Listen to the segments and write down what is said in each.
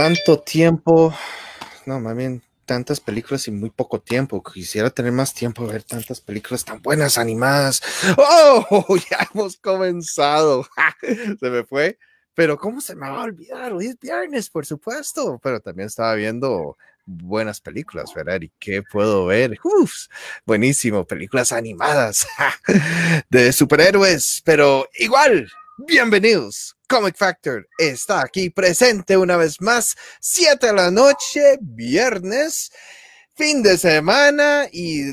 tanto tiempo, no, más bien tantas películas y muy poco tiempo. Quisiera tener más tiempo de ver tantas películas tan buenas, animadas. ¡Oh! Ya hemos comenzado. se me fue. Pero ¿cómo se me va a olvidar? Hoy es viernes, por supuesto. Pero también estaba viendo buenas películas, ¿verdad? ¿Y qué puedo ver? Uf, buenísimo, películas animadas de superhéroes. Pero igual, bienvenidos Comic Factor está aquí presente una vez más, 7 de la noche, viernes, fin de semana y...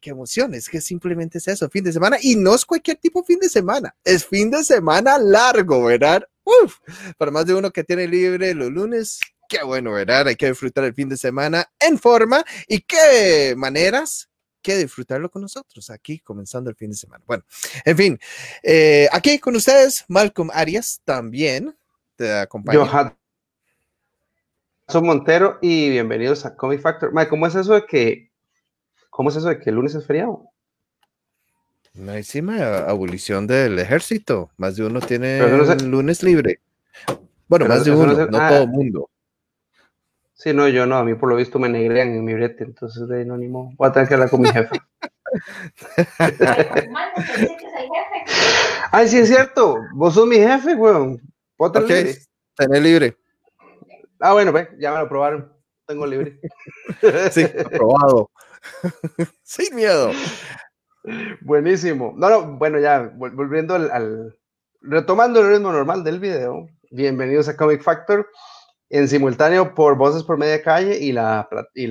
qué emoción, es que simplemente es eso, fin de semana y no es cualquier tipo de fin de semana, es fin de semana largo, ¿verdad? para más de uno que tiene libre los lunes, qué bueno, ¿verdad? Hay que disfrutar el fin de semana en forma y qué maneras que disfrutarlo con nosotros aquí comenzando el fin de semana. Bueno, en fin, eh, aquí con ustedes, Malcolm Arias también te acompaña. Yo, soy Montero y bienvenidos a Comic Factor. Mike, ¿cómo es eso de que, cómo es eso de que el lunes es feriado? abolición del ejército. Más de uno tiene el lunes libre. Bueno, más de uno, no, ah. todo el mundo. Sí, no, yo no, a mí por lo visto me negrean en mi brete, entonces de animo. voy a tener que hablar con mi jefe. Ay, sí es cierto, vos sos mi jefe, weón. Vos tener libre? Tener libre. Ah, bueno, ve, ya me lo probaron, tengo libre. sí, aprobado. Sin miedo. Buenísimo. No, no, bueno, ya, volviendo al, al retomando el ritmo normal del video, bienvenidos a Comic Factor en simultáneo por Voces por Media Calle y la,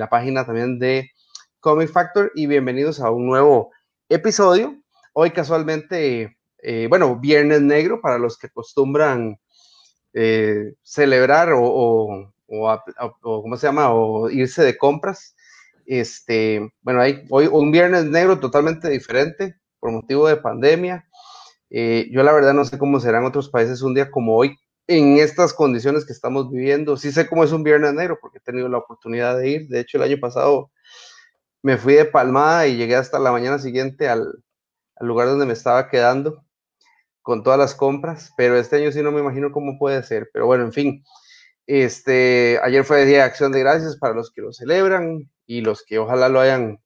página también de Comic Factor y bienvenidos a un nuevo episodio. Hoy casualmente, eh, bueno, Viernes Negro para los que acostumbran eh, celebrar o, o, ¿cómo se llama? O irse de compras. Este, bueno, hay hoy un Viernes Negro totalmente diferente por motivo de pandemia. Eh, yo la verdad no sé cómo serán otros países un día como hoy, en estas condiciones que estamos viviendo. Sí sé cómo es un viernes negro porque he tenido la oportunidad de ir. De hecho, el año pasado me fui de Palmada y llegué hasta la mañana siguiente al, lugar donde me estaba quedando con todas las compras, pero este año sí no me imagino cómo puede ser. Pero bueno, en fin, este, ayer fue Día de Acción de Gracias para los que lo celebran y los que ojalá lo hayan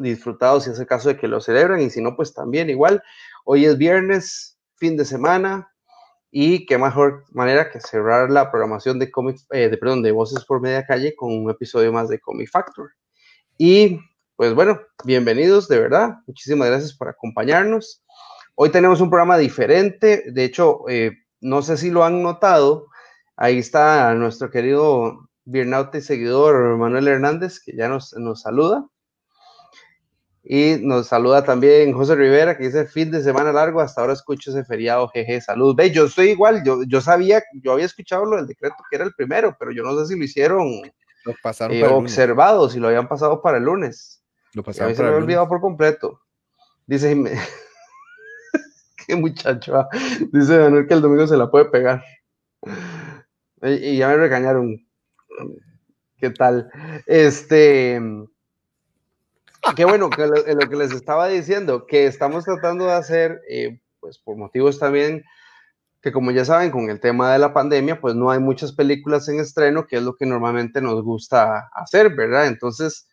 disfrutado si es el caso de que lo celebran y si no, pues también igual. Hoy es viernes, fin de semana, y qué mejor manera que cerrar la programación de, eh, de, perdón, de Voces por Media Calle con un episodio más de Comic Factor. Y pues bueno, bienvenidos de verdad. Muchísimas gracias por acompañarnos. Hoy tenemos un programa diferente. De hecho, eh, no sé si lo han notado. Ahí está nuestro querido Birnaute y seguidor Manuel Hernández, que ya nos, nos saluda. Y nos saluda también José Rivera, que dice fin de semana largo, hasta ahora escucho ese feriado, jeje, salud. Ve, yo estoy igual, yo, yo sabía, yo había escuchado lo del decreto que era el primero, pero yo no sé si lo hicieron lo pasaron eh, observado, si lo habían pasado para el lunes. Lo pasaron y a mí se me había olvidado por completo. Dice, qué muchacho, ah. dice Manuel que el domingo se la puede pegar. y ya me regañaron. ¿Qué tal? Este, Qué bueno, que lo, que les estaba diciendo, que estamos tratando de hacer, eh, pues por motivos también que como ya saben, con el tema de la pandemia, pues no hay muchas películas en estreno, que es lo que normalmente nos gusta hacer, ¿verdad? Entonces,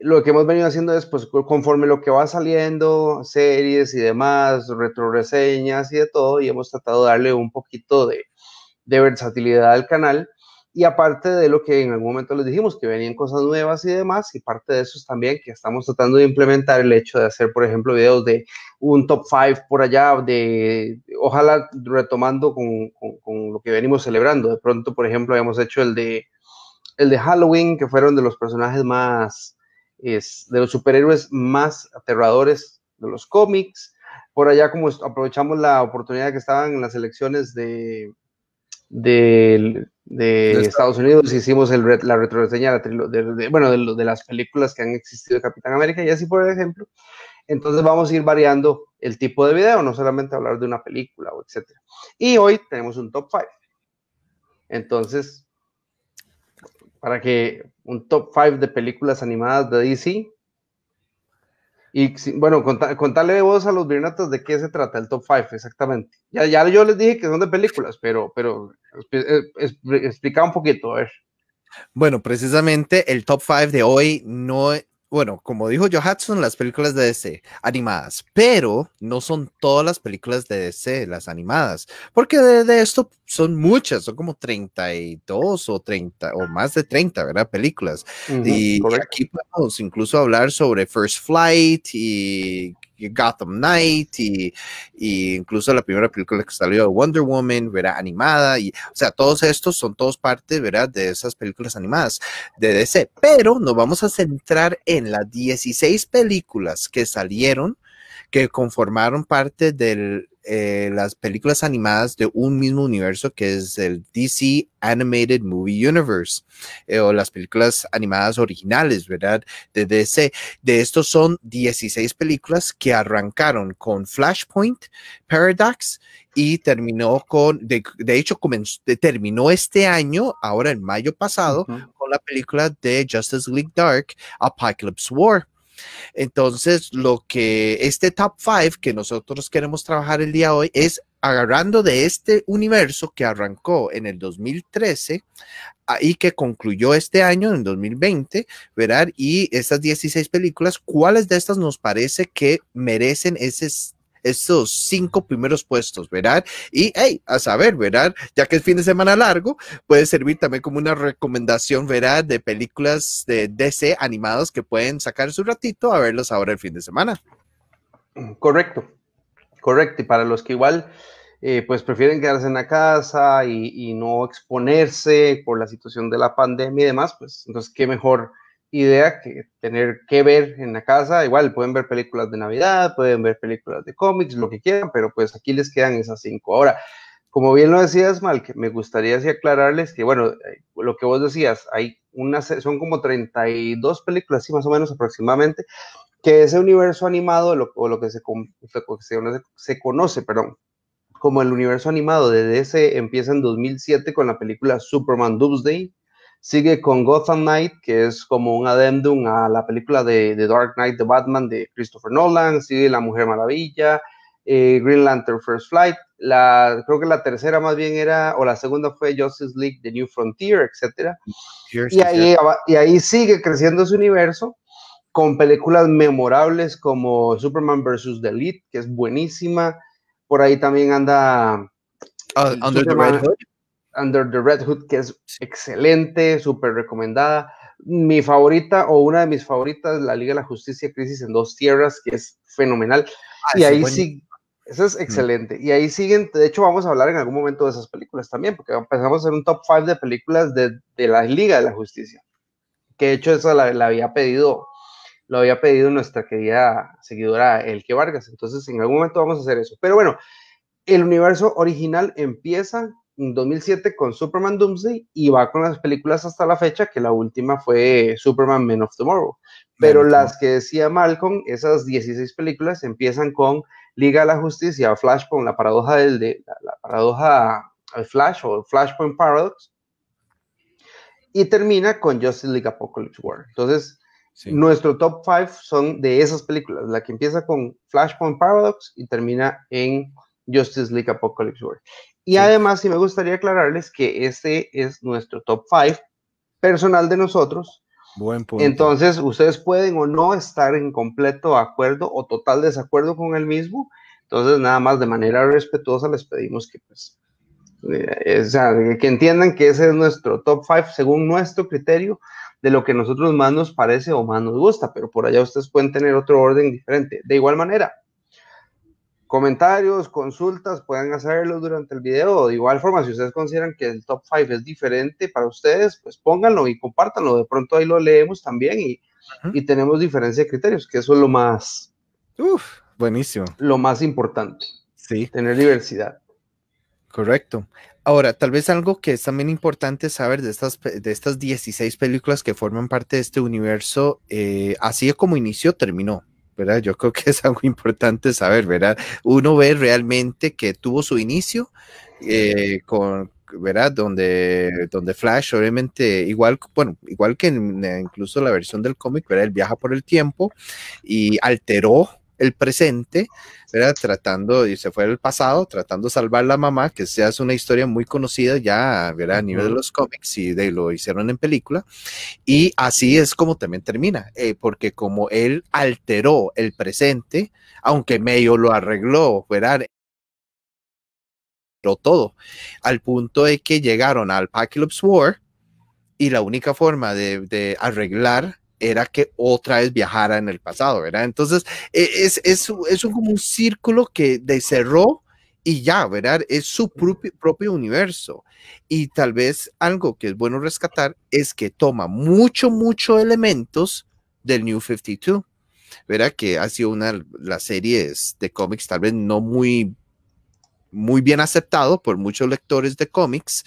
lo que hemos venido haciendo es, pues, conforme lo que va saliendo, series y demás, retroreseñas y de todo, y hemos tratado de darle un poquito de, de versatilidad al canal y aparte de lo que en algún momento les dijimos, que venían cosas nuevas y demás, y parte de eso es también que estamos tratando de implementar el hecho de hacer, por ejemplo, videos de un top 5 por allá, de ojalá retomando con, lo que venimos celebrando. De pronto, por ejemplo, habíamos hecho el de, el de Halloween, que fueron de los personajes más, es, de los superhéroes más aterradores de los cómics. Por allá, como aprovechamos la oportunidad que estaban en las elecciones de, de, de Estados Unidos, hicimos la retroreseña de, bueno, de, las películas que han existido de Capitán América y así por ejemplo. Entonces vamos a ir variando el tipo de video, no solamente hablar de una película o etcétera. Y hoy tenemos un top 5. Entonces, para que un top 5 de películas animadas de DC, y bueno, contale contarle vos a los birnatas de qué se trata el top 5 exactamente. Ya, ya yo les dije que son de películas, pero, pero eh, explica un poquito, a ver. Bueno, precisamente el top 5 de hoy no bueno, como dijo Johansson, las películas de DC animadas, pero no son todas las películas de DC las animadas, porque de, esto son muchas, son como 32 o 30 o más de 30, ¿verdad? Películas. y, y aquí podemos incluso hablar sobre First Flight y Gotham Knight y, incluso la primera película que salió de Wonder Woman, ¿verdad? Animada. Y, o sea, todos estos son todos parte, ¿verdad? De esas películas animadas de DC. Pero nos vamos a centrar en las 16 películas que salieron, que conformaron parte del eh, las películas animadas de un mismo universo que es el DC Animated Movie Universe eh, o las películas animadas originales, ¿verdad? De DC. De estos son 16 películas que arrancaron con Flashpoint, Paradox y terminó con, de, hecho, terminó este año, ahora en mayo pasado, con la película de Justice League Dark, Apocalypse War. Entonces, lo que este top 5 que nosotros queremos trabajar el día de hoy es agarrando de este universo que arrancó en el 2013 y que concluyó este año, en 2020, ¿verdad? Y estas 16 películas, ¿cuáles de estas nos parece que merecen ese estos cinco primeros puestos, ¿verdad? Y, hey, a saber, ¿verdad? Ya que es fin de semana largo, puede servir también como una recomendación, ¿verdad? De películas de DC animados que pueden sacar su ratito a verlos ahora el fin de semana. Correcto, correcto. Y para los que igual, eh, pues prefieren quedarse en la casa y, y no exponerse por la situación de la pandemia y demás, pues entonces, qué mejor idea que tener que ver en la casa. Igual pueden ver películas de Navidad, pueden ver películas de cómics, lo que quieran, pero pues aquí les quedan esas cinco. Ahora, como bien lo decías, Mal, que me gustaría así aclararles que, bueno, eh, lo que vos decías, hay unas, son como 32 películas, más o menos aproximadamente, que ese universo animado, o lo que se, se, se conoce, perdón, como el universo animado de DC empieza en 2007 con la película Superman Doomsday, Sigue con Gotham Knight, que es como un adendum a la película de, The Dark Knight de Batman de Christopher Nolan. Sigue La Mujer Maravilla, eh, Green Lantern First Flight. La, creo que la tercera más bien era, o la segunda fue Justice League, The New Frontier, etc. Y ahí, sigue creciendo su universo con películas memorables como Superman vs. The Elite, que es buenísima. Por ahí también anda... Ah, eh, Under the Red Under the Red Hood, que es excelente, súper recomendada. Mi favorita o una de mis favoritas, La Liga de la Justicia Crisis en Dos Tierras, que es fenomenal. Ah, y ahí sí, eso es excelente. Y ahí siguen, de hecho vamos a hablar en algún momento de esas películas también, porque empezamos a hacer un top 5 de películas de, de, la Liga de la Justicia. Que de hecho esa la, la había pedido, lo había pedido nuestra querida seguidora Elke Vargas. Entonces en algún momento vamos a hacer eso. Pero bueno, el universo original empieza 2007 con Superman Doomsday y va con las películas hasta la fecha, que la última fue Superman Men of Tomorrow. Pero las que decía Malcolm, esas 16 películas empiezan con Liga a la Justicia, Flashpoint, la paradoja del de, la, paradoja al eh, Flash o Flashpoint Paradox, y termina con Justice League Apocalypse War. Entonces, nuestro top 5 son de esas películas, la que empieza con Flashpoint Paradox y termina en Justice League Apocalypse War. Y además, sí me gustaría aclararles que este es nuestro top 5 personal de nosotros. Buen Entonces, ustedes pueden o no estar en completo acuerdo o total desacuerdo con el mismo. Entonces, nada más de manera respetuosa les pedimos que, pues, eh, o que entiendan que ese es nuestro top 5 según nuestro criterio de lo que a nosotros más nos parece o más nos gusta, pero por allá ustedes pueden tener otro orden diferente. De igual manera, comentarios, consultas, puedan hacerlo durante el video. De igual forma, si ustedes consideran que el top 5 es diferente para ustedes, pues pónganlo y compártanlo. De pronto ahí lo leemos también y, tenemos diferencia de criterios, que eso es lo más... Uf, buenísimo. Lo más importante. Sí. Tener diversidad. Correcto. Ahora, tal vez algo que es también importante saber de estas, de estas 16 películas que forman parte de este universo, eh, así es como inició, terminó. ¿verdad? Yo creo que es algo importante saber, ¿verdad? Uno ve realmente que tuvo su inicio eh, con, ¿verdad? Donde, donde Flash, obviamente, igual, bueno, igual que eh, incluso la versión del cómic, ¿verdad? Él viaja por el tiempo y alteró el presente, ¿verdad? Tratando, y se fue al pasado, tratando de salvar la mamá, que sea es una historia muy conocida ya, A nivel de los cómics y de lo hicieron en película. Y así es como también termina, eh, porque como él alteró el presente, aunque medio lo arregló, ¿verdad? todo, al punto de que llegaron al Apocalypse War y la única forma de arreglar era que otra vez viajara en el pasado, ¿verdad? Entonces, e, es, es, es un, como un círculo que cerró y ya, ¿verdad? Es su propio, propio universo. Y tal vez algo que es bueno rescatar es que toma mucho, mucho elementos del New 52, ¿verdad? Que ha sido una de las series de cómics tal vez no muy muy bien aceptado por muchos lectores de cómics,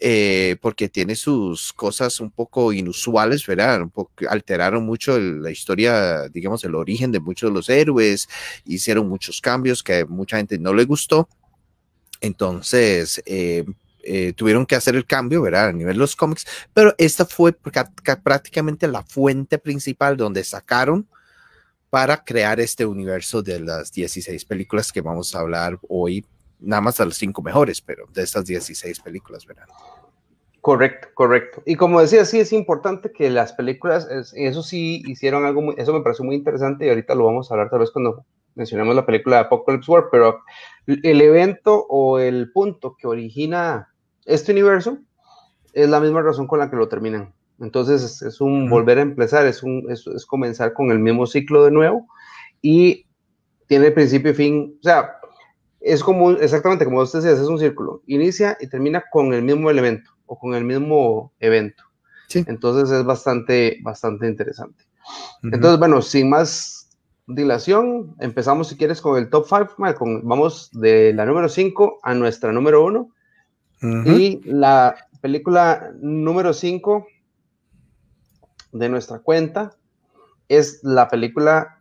eh, porque tiene sus cosas un poco inusuales, ¿verdad? Un poco, alteraron mucho la historia, digamos, el origen de muchos de los héroes, hicieron muchos cambios que mucha gente no le gustó. Entonces, eh, eh, tuvieron que hacer el cambio, ¿verdad? A nivel de los cómics, pero esta fue prácticamente la fuente principal donde sacaron para crear este universo de las 16 películas que vamos a hablar hoy nada más a los cinco mejores, pero de estas 16 películas, ¿verdad? Correcto, correcto. Y como decía, sí es importante que las películas, eso sí hicieron algo, muy, eso me pareció muy interesante y ahorita lo vamos a hablar tal vez cuando mencionemos la película de Apocalypse War, pero el evento o el punto que origina este universo es la misma razón con la que lo terminan. Entonces es, un volver a empezar, es, un, es, es comenzar con el mismo ciclo de nuevo y tiene principio y fin, o sea, es como, exactamente como usted decía, es un círculo. Inicia y termina con el mismo elemento o con el mismo evento. Entonces es bastante, bastante interesante. Entonces, bueno, sin más dilación, empezamos si quieres con el top 5, Vamos de la número 5 a nuestra número 1. Y la película número 5 de nuestra cuenta es la película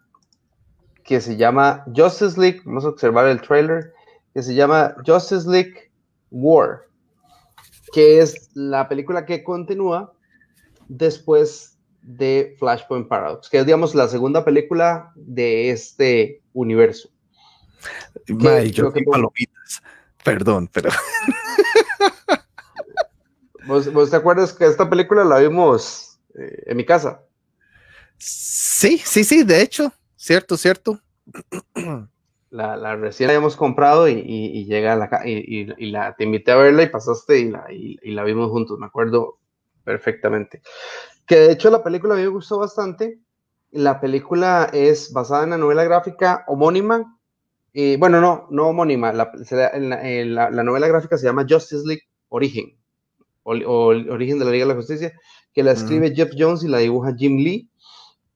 que se llama Justice League, vamos a observar el trailer, que se llama Justice League War, que es la película que continúa después de Flashpoint Paradox, que es, digamos, la segunda película de este universo. yo palomitas, perdón, pero... ¿Vos, te acuerdas que esta película la vimos eh, en mi casa? Sí, sí, sí, de hecho, ¿Cierto, cierto? La, recién la habíamos comprado y, llega a la y, y, la te invité a verla y pasaste y la, y la vimos juntos, me acuerdo perfectamente. Que de hecho la película a me gustó bastante. La película es basada en la novela gráfica homónima y bueno, no, no homónima. La, novela gráfica se llama Justice League Origen, o, Origen de la Liga de la Justicia, que la escribe Jeff Jones y la dibuja Jim Lee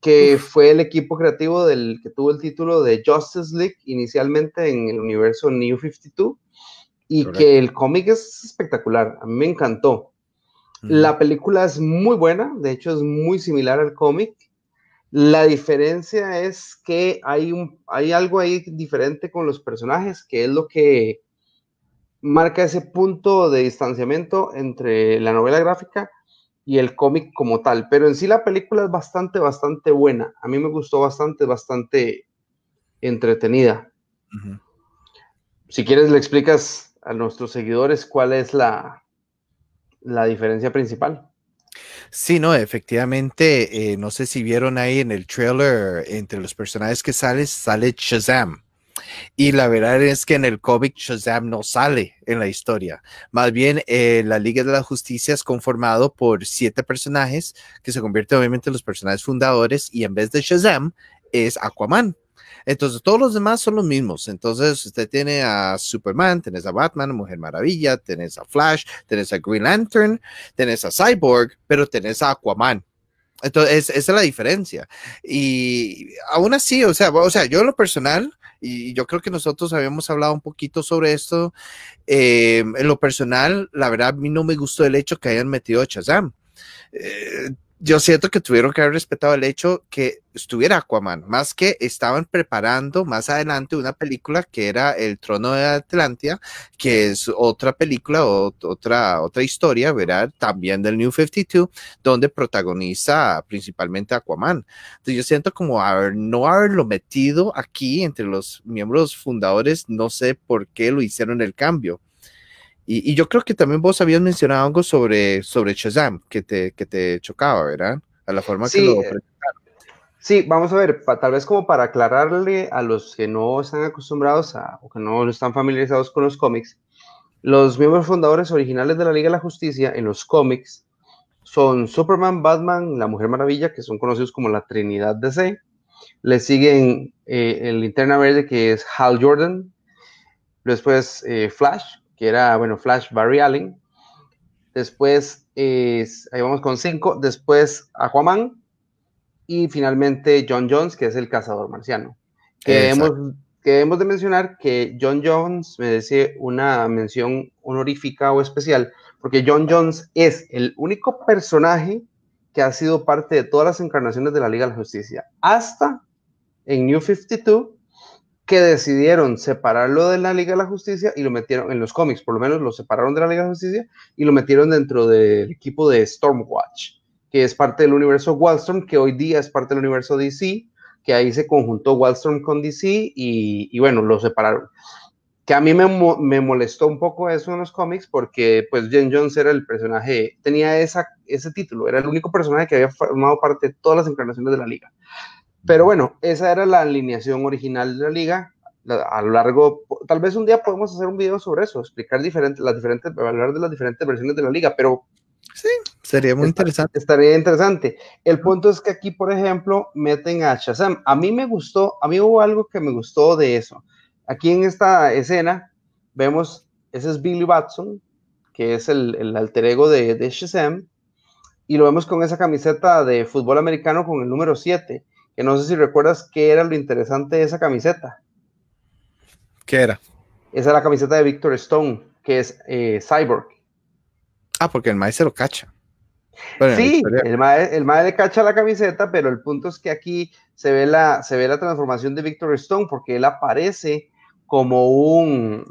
que fue el equipo creativo del que tuvo el título de Justice League inicialmente en el universo New 52 y que el cómic es espectacular, a mí me encantó. La película es muy buena, de hecho es muy similar al cómic. La diferencia es que hay, un, hay algo ahí diferente con los personajes, que es lo que marca ese punto de distanciamiento entre la novela gráfica y el cómic como tal. Pero en sí la película es bastante, bastante buena. A mí me gustó bastante, bastante entretenida. Si quieres, le explicas a nuestros seguidores cuál es la, la diferencia principal. Sí, no, efectivamente, eh, no sé si vieron ahí en el trailer, entre los personajes que sale, sale Shazam. Y la verdad es que en el cómic Shazam no sale en la historia. Más bien, eh, la Liga de la Justicia es conformado por siete personajes que se convierten obviamente en los personajes fundadores y en vez de Shazam es Aquaman. Entonces, todos los demás son los mismos. Entonces, usted tiene a Superman, tenés a Batman, Mujer Maravilla, tenés a Flash, tenés a Green Lantern, tenés a Cyborg, pero tenés a Aquaman. Entonces, esa es la diferencia. Y aún así, o sea, o sea yo lo personal, y yo creo que nosotros habíamos hablado un poquito sobre esto. Em, en lo personal, la verdad, a mí no me gustó el hecho que hayan metido a Shazam. Eh, yo siento que tuvieron que haber respetado el hecho que estuviera Aquaman, más que estaban preparando más adelante una película que era El Trono de Atlántida, que es otra película, otra, otra historia, ¿verdad? También del New 52, donde protagoniza principalmente Aquaman. Entonces yo siento como haber, no haberlo metido aquí entre los miembros fundadores, no sé por qué lo hicieron el cambio. Y, yo creo que también vos habías mencionado algo sobre, sobre Shazam, que te, te chocaba, ¿verdad? A la forma sí, que lo eh, presentaron. Sí, vamos a ver, tal vez como para aclararle a los que no están acostumbrados a, o que no están familiarizados con los cómics, los miembros fundadores originales de la Liga de la Justicia en los cómics son Superman, Batman, la Mujer Maravilla, que son conocidos como la Trinidad de DC. Le siguen eh, el Linterna Verde, que es Hal Jordan. Después eh, Flash, que era, bueno, Flash Barry Allen. Después, ahí vamos con cinco. Después, Aquaman. Y finalmente, John Jones, que es el cazador marciano. Que hemos, que de mencionar que John Jones merece una mención honorífica o especial, porque John Jones es el único personaje que ha sido parte de todas las encarnaciones de la Liga de la Justicia, hasta en New 52, que decidieron separarlo de la Liga de la Justicia y lo metieron en los cómics, por lo menos lo separaron de la Liga de la Justicia y lo metieron dentro del equipo de Stormwatch, que es parte del universo Wallstrom, que hoy día es parte del universo DC, que ahí se conjuntó Wallstrom con DC y, y bueno, lo separaron. Que a mí me, molestó un poco eso en los cómics porque pues Jen Jones era el personaje, tenía ese título, era el único personaje que había formado parte de todas las encarnaciones de la liga. Pero bueno, esa era la alineación original de la liga. A lo largo, tal vez un día podemos hacer un video sobre eso, explicar diferentes, las diferentes, de las diferentes versiones de la liga, pero Sí, sería muy interesante. Estaría interesante. El punto es que aquí, por ejemplo, meten a Shazam. A mí me gustó, a mí hubo algo que me gustó de eso. Aquí en esta escena vemos, ese es Billy Watson que es el, alter ego de, de, Shazam, y lo vemos con esa camiseta de fútbol americano con el número 7 que no sé si recuerdas qué era lo interesante de esa camiseta. ¿Qué era? Esa es la camiseta de Victor Stone, que es eh, Cyborg. Ah, porque el maestro lo cacha. sí, el mae, le cacha la camiseta, pero el punto es que aquí se ve la, se ve la transformación de Victor Stone porque él aparece como un,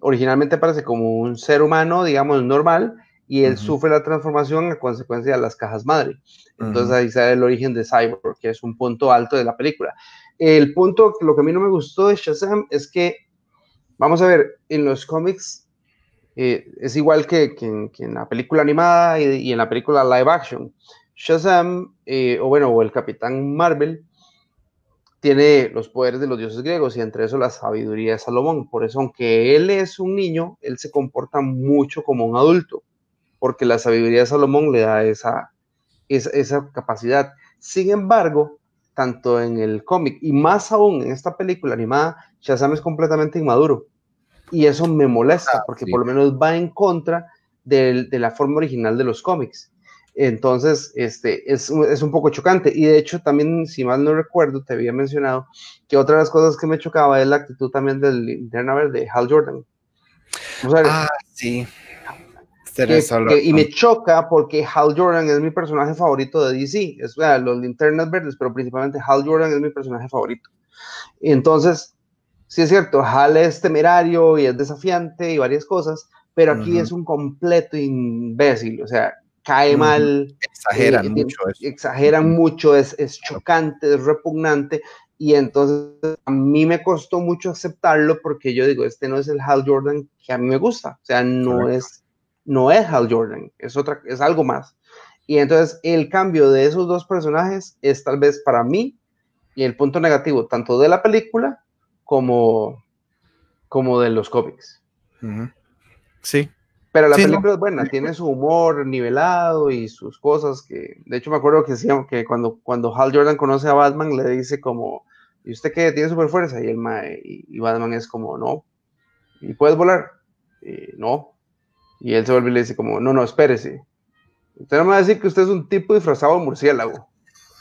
originalmente aparece como un ser humano, digamos, normal, y él sufre la transformación a consecuencia de las cajas madre. Entonces ahí sale el origen de Cyborg, que es un punto alto de la película. El punto, lo que a mí no me gustó de Shazam es que, vamos a ver, en los cómics eh, es igual que, en la película animada y, en la película live action. Shazam, eh, o bueno, o el Capitán Marvel, tiene los poderes de los dioses griegos y entre eso la sabiduría de Salomón. Por eso, aunque él es un niño, él se comporta mucho como un adulto, porque la sabiduría de Salomón le da esa, esa, capacidad. Sin embargo, tanto en el cómic y más aún en esta película animada, Shazam es completamente inmaduro. Y eso me molesta, ah, porque por lo menos va en contra de, la forma original de los cómics. Entonces, este, es, un poco chocante. Y de hecho, también, si mal no recuerdo, te había mencionado que otra de las cosas que me chocaba es la actitud también del Linterna de Hal Jordan. ah, sí y me choca porque Hal Jordan es mi personaje favorito de DC. Es verdad los linternas verdes, pero principalmente Hal Jordan es mi personaje favorito. Y entonces, sí es cierto, Hal es temerario y es desafiante y varias cosas, pero aquí es un completo imbécil. O sea, cae mal. Exageran eh, mucho. mucho, es, es chocante, es repugnante. Y entonces a mí me costó mucho aceptarlo porque yo digo, este no es el Hal Jordan que a mí me gusta. O sea, no es no es Hal Jordan, es, otra, es algo más. Y entonces el cambio de esos dos personajes es tal vez para mí y el punto negativo tanto de la película como, como de los cómics. Sí. Pero la película es buena, tiene su humor nivelado y sus cosas que, de hecho me acuerdo que decíamos que cuando, cuando Hal Jordan conoce a Batman le dice como, ¿y usted qué? ¿Tiene super fuerza? Y, el, y, Batman es como, no. ¿Y puedes volar? Eh, no. Y él se vuelve y le dice como, no, no, espérese. Usted no me va a decir que usted es un tipo disfrazado de murciélago.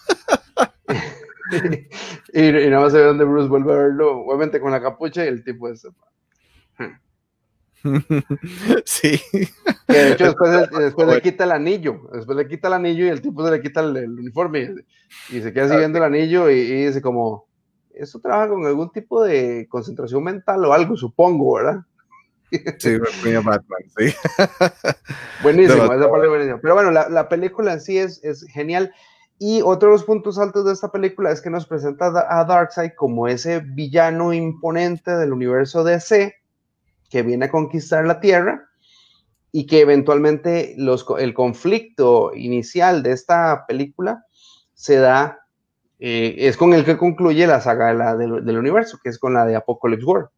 y, nada más se ve donde Bruce vuelve a verlo, obviamente con la capucha y el tipo es... sí. de hecho después, le quita el anillo, después le quita el anillo y el tipo se le quita el, uniforme y, se queda ah, siguiendo el anillo y, dice como, eso trabaja con algún tipo de concentración mental o algo, supongo, ¿verdad? Sí, Buenísimo, Pero bueno, la, película en sí es, es genial. Y otro de los puntos altos de esta película es que nos presenta a Darkseid como ese villano imponente del universo DC que viene a conquistar la Tierra y que eventualmente los, el conflicto inicial de esta película se da, eh, es con el que concluye la saga de la, del universo, que es con la de Apocalypse World.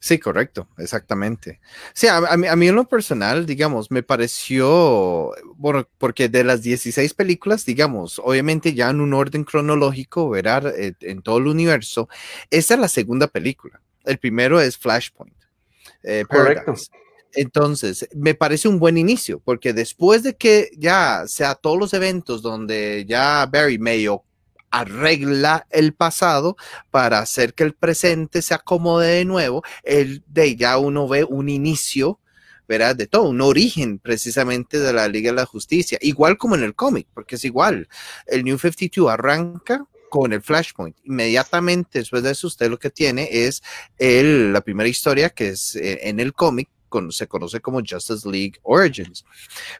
Sí, correcto, exactamente. Sí, a, mí, a, en lo personal, digamos, me pareció, bueno, porque de las 16 películas, digamos, obviamente ya en un orden cronológico, verán eh, en, todo el universo, esta es la segunda película. El primero es Flashpoint. Eh, correcto. Entonces, me parece un buen inicio, porque después de que ya sea todos los eventos donde ya Barry Mayo arregla el pasado para hacer que el presente se acomode de nuevo, el de ya uno ve un inicio, ¿verdad? De todo, un origen precisamente de la Liga de la Justicia, igual como en el cómic, porque es igual. El New 52 arranca con el Flashpoint. Inmediatamente después de eso, usted lo que tiene es el, la primera historia que es eh, en el cómic, se conoce como Justice League Origins.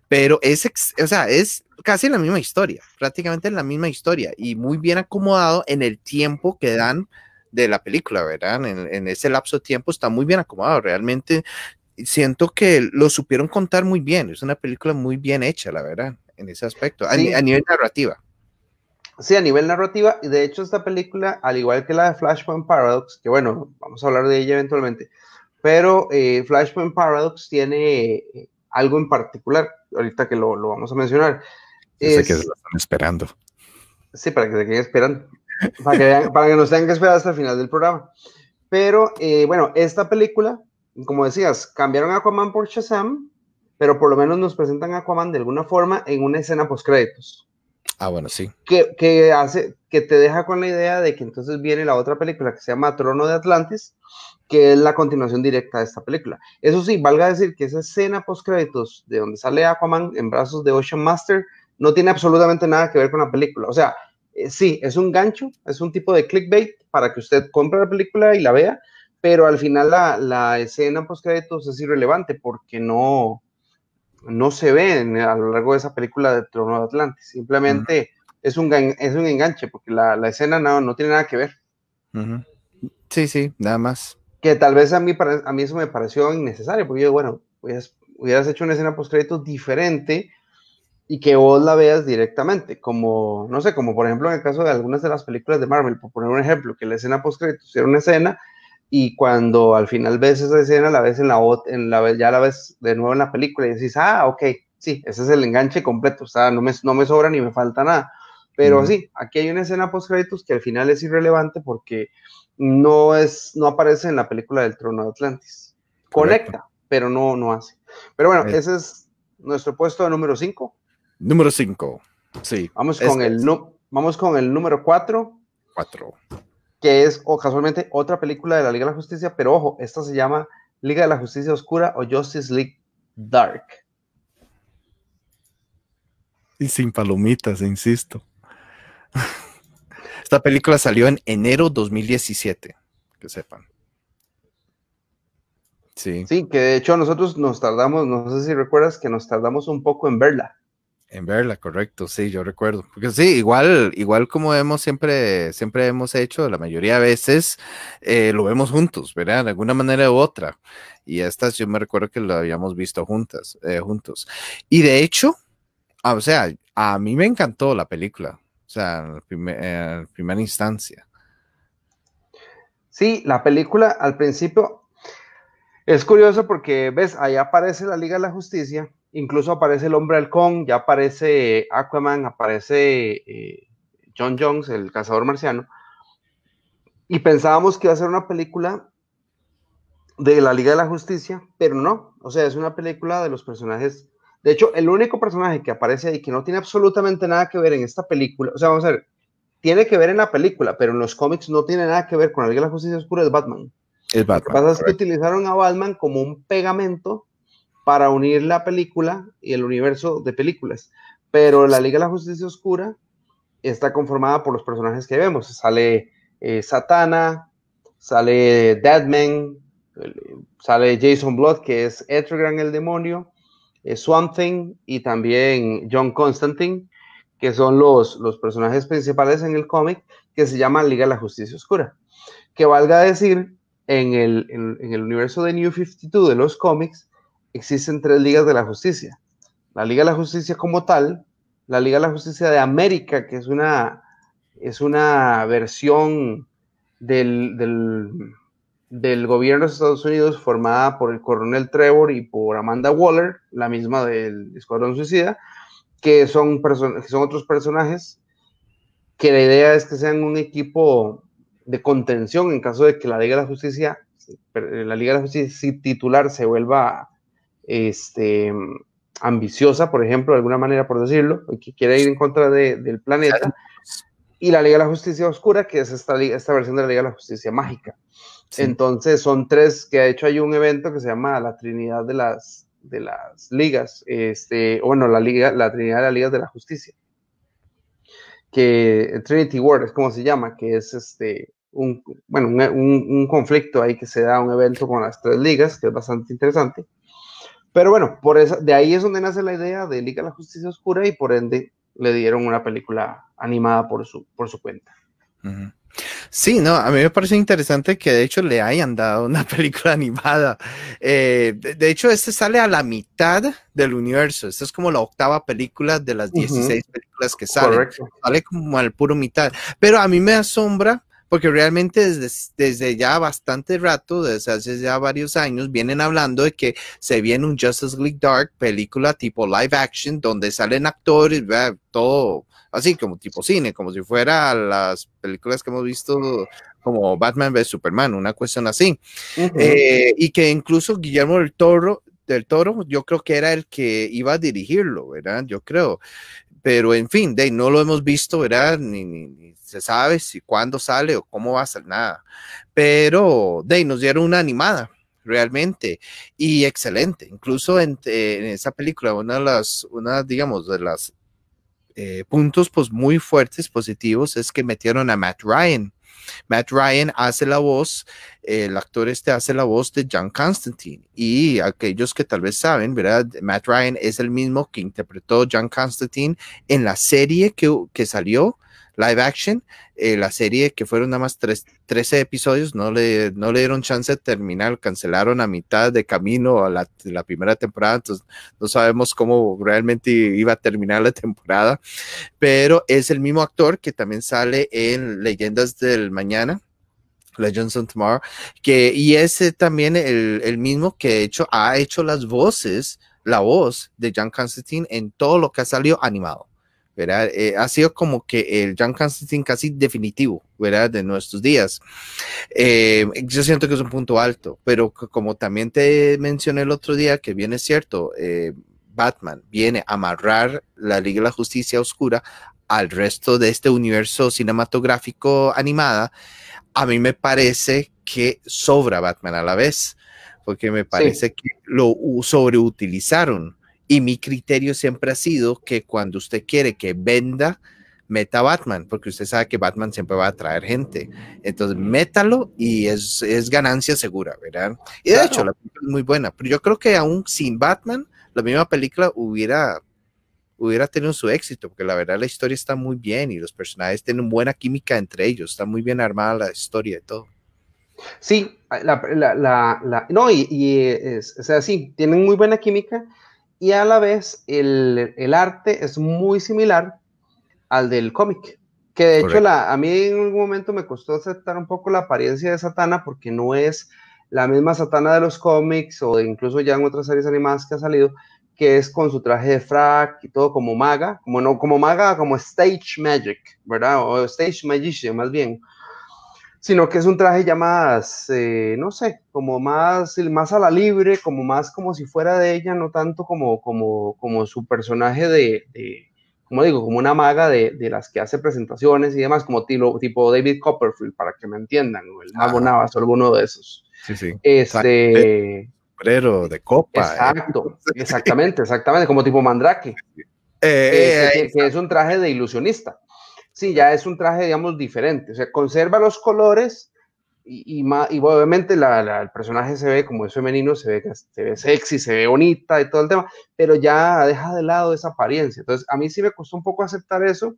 Pero es, o sea, es casi la misma historia, prácticamente la misma historia y muy bien acomodado en el tiempo que dan de la película, ¿verdad? En, ese lapso de tiempo está muy bien acomodado, realmente siento que lo supieron contar muy bien, es una película muy bien hecha, la verdad, en ese aspecto, a, nivel narrativa. Sí, a nivel narrativa, y de hecho esta película, al igual que la de Flashpoint Paradox, que bueno, vamos a hablar de ella eventualmente, pero eh, Flashpoint Paradox tiene eh, algo en particular, ahorita que lo, vamos a mencionar. sé que se lo están esperando. Sí, para que se queden esperando. Para que, nos tengan que esperar hasta el final del programa. Pero eh, bueno, esta película, como decías, cambiaron a Aquaman por Shazam, pero por lo menos nos presentan a Aquaman de alguna forma en una escena post créditos. Ah, bueno, sí. Que, que, hace, que te deja con la idea de que entonces viene la otra película que se llama Trono de Atlantis, que es la continuación directa de esta película. Eso sí, valga decir que esa escena post-créditos de donde sale Aquaman en brazos de Ocean Master no tiene absolutamente nada que ver con la película. O sea, eh, sí, es un gancho, es un tipo de clickbait para que usted compre la película y la vea, pero al final la, escena post-créditos es irrelevante porque no, no se ve a lo largo de esa película de Trono de Atlantis. Simplemente es, un, es un enganche porque la, escena no, tiene nada que ver. Sí, sí, nada más que tal vez a mí, a mí eso me pareció innecesario, porque yo, bueno, hubieras, hubieras hecho una escena post-crédito diferente y que vos la veas directamente, como, no sé, como por ejemplo en el caso de algunas de las películas de Marvel, por poner un ejemplo, que la escena post era una escena y cuando al final ves esa escena, la ves en la, en la ya la ves de nuevo en la película y decís, ah, ok, sí, ese es el enganche completo, o sea, no me, no me sobra ni me falta nada. Pero sí, aquí hay una escena post-créditos que al final es irrelevante porque no es, no aparece en la película del trono de Atlantis. Conecta, pero no, no hace. Pero bueno, eh. ese es nuestro puesto de número 5. Número 5, sí. Vamos con, el no, vamos con el número 4. 4. Que es o casualmente otra película de la Liga de la Justicia, pero ojo, esta se llama Liga de la Justicia Oscura o Justice League Dark. Y sin palomitas, insisto. Esta película salió en enero 2017, que sepan. Sí. Sí, que de hecho nosotros nos tardamos, no sé si recuerdas que nos tardamos un poco en verla. En verla, correcto, sí, yo recuerdo. Porque sí, igual, igual como hemos siempre, siempre hemos hecho, la mayoría de veces eh, lo vemos juntos, ¿verdad? De alguna manera u otra. Y estas yo me recuerdo que lo habíamos visto juntas, eh, juntos. Y de hecho, ah, o sea, a mí me encantó la película. O sea, en, primera instancia. Sí, la película al principio es curioso porque, ves, ahí aparece la Liga de la Justicia, incluso aparece el Hombre Halcón, ya aparece Aquaman, aparece eh, John Jones, el cazador marciano. Y pensábamos que iba a ser una película de la Liga de la Justicia, pero no, o sea, es una película de los personajes de hecho, el único personaje que aparece ahí que no tiene absolutamente nada que ver en esta película, o sea, vamos a ver, tiene que ver en la película, pero en los cómics no tiene nada que ver con la Liga de la Justicia Oscura, es Batman. El Batman. Lo que pasa es que utilizaron a Batman como un pegamento para unir la película y el universo de películas. Pero la Liga de la Justicia Oscura está conformada por los personajes que vemos. Sale eh, Satana, sale Deadman, sale Jason Blood, que es Etrigan el demonio, eh, Swamp Thing y también John Constantine, que son los, los personajes principales en el cómic, que se llama Liga de la Justicia Oscura. Que valga decir, en el, universo de New 52 de los cómics, existen tres ligas de la justicia. La Liga de la Justicia como tal, la Liga de la Justicia de América, que es una, es una versión del del gobierno de Estados Unidos formada por el coronel Trevor y por Amanda Waller, la misma del Escuadrón Suicida, que son, que son otros personajes que la idea es que sean un equipo de contención en caso de que la Liga de la Justicia, la Liga de la Justicia titular se vuelva este, ambiciosa, por ejemplo, de alguna manera por decirlo, que quiere ir en contra del planeta, y la Liga de la Justicia Oscura, que es esta, esta versión de la Liga de la Justicia Mágica. Entonces son tres, que ha hecho hay un evento que se llama la Trinidad de las, de las Ligas, este, bueno, la, Liga, la Trinidad de las Ligas de la Justicia, que Trinity War es como se llama, que es este, un, conflicto ahí que se da un evento con las tres ligas, que es bastante interesante. Pero bueno, por de ahí es donde nace la idea de Liga de la Justicia Oscura y por ende le dieron una película animada por su, por su cuenta. Sí, no, a mí me parece interesante que de hecho le hayan dado una película animada. Eh, de, hecho, este sale a la mitad del universo. Esta es como la octava película de las 16 películas que sale, Sale como al puro mitad. Pero a mí me asombra porque realmente desde, desde ya bastante rato, desde hace ya varios años, vienen hablando de que se viene un Justice League Dark, película tipo live action, donde salen actores, todo así como tipo cine, como si fuera las películas que hemos visto como Batman vs Superman, una cuestión así. Eh, y que incluso Guillermo del Toro, del Toro, yo creo que era el que iba a dirigirlo, ¿verdad? Yo creo. Pero en fin, de, no lo hemos visto, ¿verdad? Ni, ni, se sabe si cuándo sale o cómo va a ser nada. Pero de, nos dieron una animada realmente y excelente. Incluso en, esa película, una de las, una, digamos, de las eh, puntos pues, muy fuertes, positivos, es que metieron a Matt Ryan. Matt Ryan hace la voz, el actor este hace la voz de John Constantine. Y aquellos que tal vez saben, ¿verdad? Matt Ryan es el mismo que interpretó John Constantine en la serie que, que salió live action, eh, la serie que fueron nada más 13 episodios, no le, no le dieron chance de terminar, cancelaron a mitad de camino a la, primera temporada, entonces no sabemos cómo realmente iba a terminar la temporada, pero es el mismo actor que también sale en Leyendas del Mañana, Legends of Tomorrow, que, y es también el, mismo que de hecho ha hecho las voces, la voz de John Constantine en todo lo que ha salido animado. Eh, ha sido como que el John Constantine casi definitivo, ¿verdad? De nuestros días. Eh, yo siento que es un punto alto, pero como también te mencioné el otro día, que bien es cierto, eh, Batman viene a amarrar la Liga de la Justicia Oscura al resto de este universo cinematográfico animada, a mí me parece que sobra Batman a la vez, porque me parece que lo sobreutilizaron y mi criterio siempre ha sido que cuando usted quiere que venda, meta Batman, porque usted sabe que Batman siempre va a atraer gente. Entonces, métalo y es, es ganancia segura, ¿verdad? Y de hecho, la película es muy buena, pero yo creo que aún sin Batman, la misma película hubiera, hubiera tenido su éxito, porque la verdad la historia está muy bien y los personajes tienen buena química entre ellos, está muy bien armada la historia y todo. Sí, la, la, la, no, y, es, o sea, sí, tienen muy buena química y a la vez el, arte es muy similar al del cómic. Que de hecho a mí en algún momento me costó aceptar un poco la apariencia de Satana porque no es la misma Satana de los cómics o incluso ya en otras series animadas que ha salido, que es con su traje de frac y todo como maga, como no como maga, como stage magic, ¿verdad? O stage magician más bien sino que es un traje ya más, eh, no sé, como más, más a la libre, como más como si fuera de ella, no tanto como, como, como su personaje de, como digo, como una maga de, las que hace presentaciones y demás, como tipo tipo David Copperfield, para que me entiendan, o el mago ah. Navas o alguno de esos. Sí, sí. Este... Sombrero de copa. ¿eh? Exacto, exactamente, exactamente, como tipo Mandrake. Eh, este, que es un traje de ilusionista sí, ya es un traje, digamos, diferente. O sea, conserva los colores y, y, obviamente el personaje se ve como es femenino, se ve, se ve sexy, se ve bonita y todo el tema, pero ya deja de lado esa apariencia. Entonces, a mí sí me costó un poco aceptar eso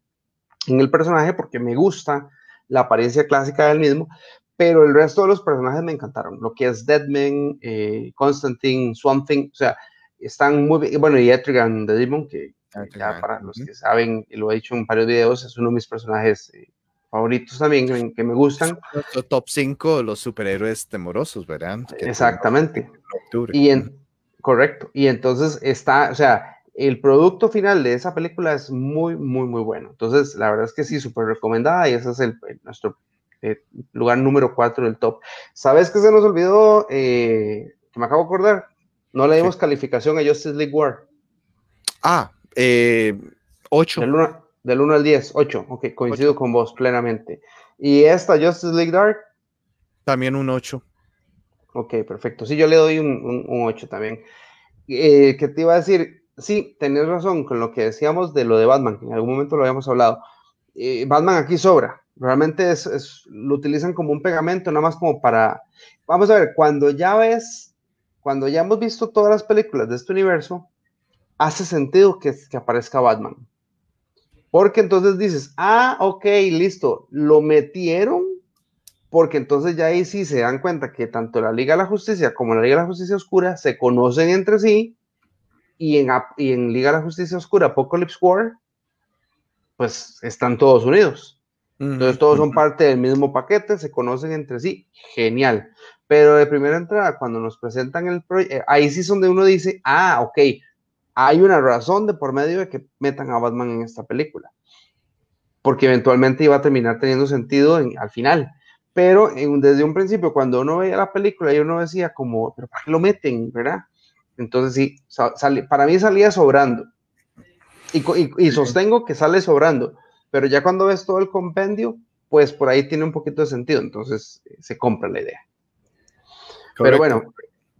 en el personaje porque me gusta la apariencia clásica del mismo, pero el resto de los personajes me encantaron. Lo que es Deadman, eh, Constantine, Swamp Thing, o sea, están muy bien. Bueno, y Etrigan the Demon, que, Ah, ya para los que saben, y lo he dicho en varios videos, es uno de mis personajes eh, favoritos también que me gustan. top 5 los superhéroes temorosos, ¿verdad? E, exactamente. Y en, correcto. Y entonces está, o sea, el producto final de esa película es muy, muy, muy bueno. Entonces, la verdad es que sí, súper recomendada y ese es el, nuestro eh, lugar número 4 del top. ¿Sabes qué se nos olvidó? Eh, que me acabo de acordar. No le dimos calificación a Justice League War. Ah, eh, 8. Del 1, al 10, 8. Ok, coincido con vos plenamente. ¿Y esta Justice League Dark? También un 8. Ok, perfecto. Sí, yo le doy un, 8 también. Eh, que te iba a decir? Sí, tenés razón con lo que decíamos de lo de Batman, que en algún momento lo habíamos hablado. Eh, Batman aquí sobra. Realmente es, es, lo utilizan como un pegamento, nada más como para... Vamos a ver, cuando ya ves, cuando ya hemos visto todas las películas de este universo, hace sentido que, aparezca Batman. Porque entonces dices, ah, ok, listo, lo metieron, porque entonces ya ahí sí se dan cuenta que tanto la Liga de la Justicia como la Liga de la Justicia Oscura se conocen entre sí, y en, y en Liga de la Justicia Oscura, Apocalypse War, pues están todos unidos. Entonces todos son parte del mismo paquete, se conocen entre sí, genial. Pero de primera entrada, cuando nos presentan el proyecto, eh, ahí sí es donde uno dice, ah, ok, hay una razón de por medio de que metan a Batman en esta película. Porque eventualmente iba a terminar teniendo sentido al final. Pero desde un principio, cuando uno veía la película, yo no decía como, pero ¿para qué lo meten? ¿Verdad? Entonces sí, para mí salía sobrando. Y, sostengo que sale sobrando. Pero ya cuando ves todo el compendio, pues por ahí tiene un poquito de sentido. Entonces eh, se compra la idea. Pero bueno,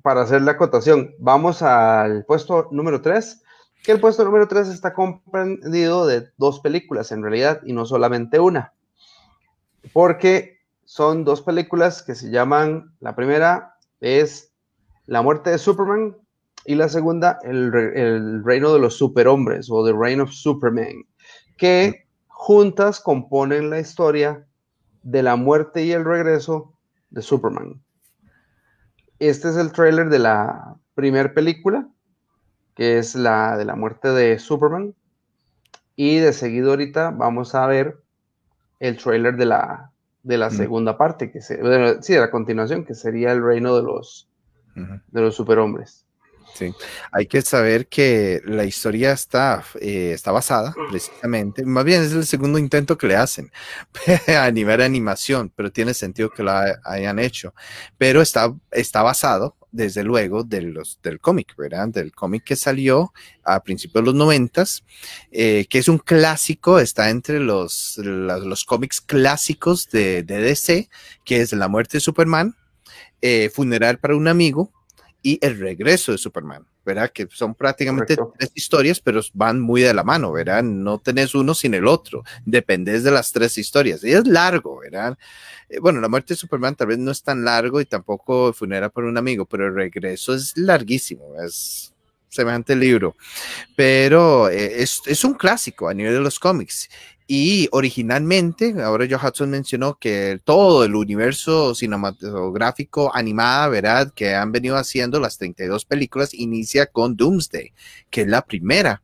para hacer la acotación, vamos al puesto número 3, que el puesto número 3 está comprendido de dos películas en realidad y no solamente una, porque son dos películas que se llaman, la primera es La muerte de Superman y la segunda, El, el reino de los superhombres o The Reign of Superman, que juntas componen la historia de la muerte y el regreso de Superman. Este es el trailer de la primera película, que es la de la muerte de Superman. Y de seguido ahorita vamos a ver el trailer de la, de la mm. segunda parte, que se, sí, de la continuación, que sería el reino de los, de los superhombres. Hay que saber que la historia está, eh, está basada mm. precisamente, más bien es el segundo intento que le hacen a nivel de animación, pero tiene sentido que la hayan hecho, pero está, está basado desde luego de los, del cómic, ¿verdad? Del cómic que salió a principios de los noventas, eh, que es un clásico, está entre los, los, cómics clásicos de, DC, que es La muerte de Superman, eh, Funeral para un amigo, y el regreso de Superman, ¿verdad? Que son prácticamente tres historias, pero van muy de la mano, ¿verdad? No tenés uno sin el otro, dependés de las tres historias. Y es largo, ¿verdad? Eh, bueno, la muerte de Superman tal vez no es tan largo y tampoco Funera por un amigo, pero el regreso es larguísimo, es semejante libro. Pero eh, es, un clásico a nivel de los cómics. Y originalmente, ahora Joe Hudson mencionó que todo el universo cinematográfico animada, ¿verdad? Que han venido haciendo las 32 películas, inicia con Doomsday, que es la primera.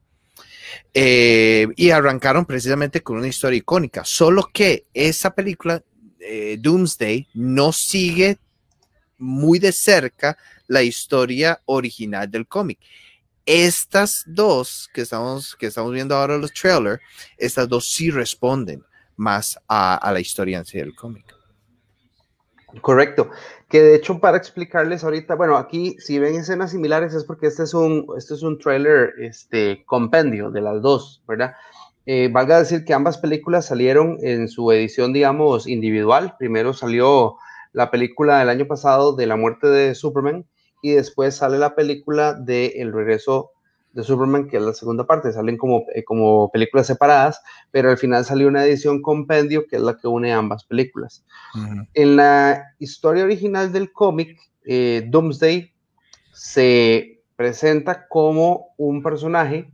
Eh, y arrancaron precisamente con una historia icónica, solo que esa película, eh, Doomsday, no sigue muy de cerca la historia original del cómic estas dos que estamos, que estamos viendo ahora los trailers, estas dos sí responden más a, la historia en sí del cómic. Correcto. Que de hecho, para explicarles ahorita, bueno, aquí si ven escenas similares es porque este es un, este es un trailer este, compendio de las dos, ¿verdad? Eh, valga decir que ambas películas salieron en su edición, digamos, individual. Primero salió la película del año pasado de la muerte de Superman y después sale la película de El regreso de Superman, que es la segunda parte, salen como, eh, como películas separadas, pero al final salió una edición compendio que es la que une ambas películas. En la historia original del cómic, eh, Doomsday se presenta como un personaje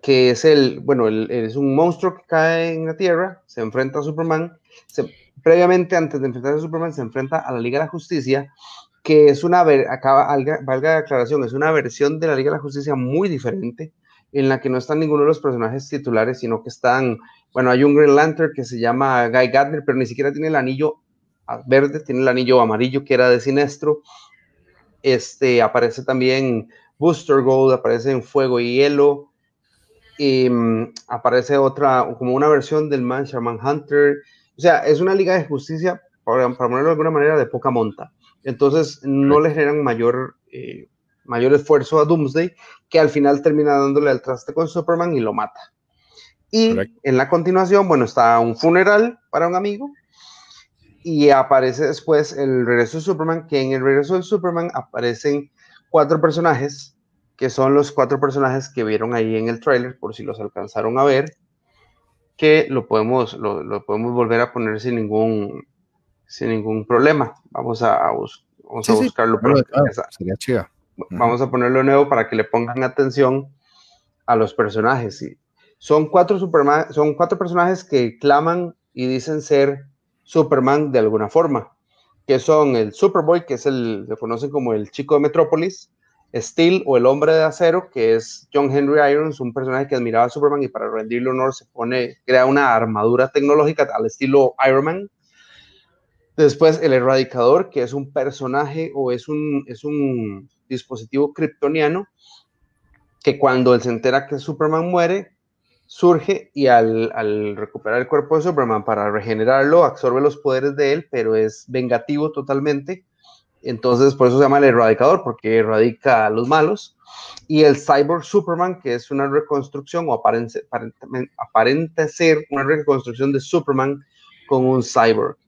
que es el, bueno, es un monstruo que cae en la Tierra, se enfrenta a Superman, se, previamente antes de enfrentarse a Superman se enfrenta a la Liga de la Justicia que es una, acá valga la aclaración, es una versión de la Liga de la Justicia muy diferente, en la que no están ninguno de los personajes titulares, sino que están, bueno, hay un Green Lantern que se llama Guy Gardner, pero ni siquiera tiene el anillo verde, tiene el anillo amarillo que era de siniestro. Este, aparece también Booster Gold, aparece en Fuego y Hielo. Y, mm, aparece otra, como una versión del Man Hunter. O sea, es una liga de justicia, para, para ponerlo de alguna manera, de poca monta. Entonces no le generan mayor, eh, mayor esfuerzo a Doomsday, que al final termina dándole el traste con Superman y lo mata. Y en la continuación, bueno, está un funeral para un amigo y aparece después el regreso de Superman, que en el regreso de Superman aparecen cuatro personajes, que son los cuatro personajes que vieron ahí en el tráiler, por si los alcanzaron a ver, que lo podemos, lo podemos volver a poner sin ningún, sin ningún problema. Vamos a, vamos a buscarlo. Vamos a ponerlo nuevo para que le pongan atención a los personajes. Son, cuatro Superman, son cuatro personajes que claman y dicen ser Superman de alguna forma, que son el Superboy, que es el, conocen como el chico de Metrópolis, Steel o el hombre de acero, que es John Henry Irons, un personaje que admiraba a Superman y para rendirle honor se pone, crea una armadura tecnológica al estilo Iron Man, Después el erradicador, que es un personaje o es un, es un dispositivo kryptoniano que cuando él se entera que Superman muere, surge y al, recuperar el cuerpo de Superman para regenerarlo, absorbe los poderes de él, pero es vengativo totalmente. Entonces, por eso se llama el erradicador, porque erradica a los malos. Y el Cyborg Superman, que es una reconstrucción o aparente, ser una reconstrucción de Superman con un cyborg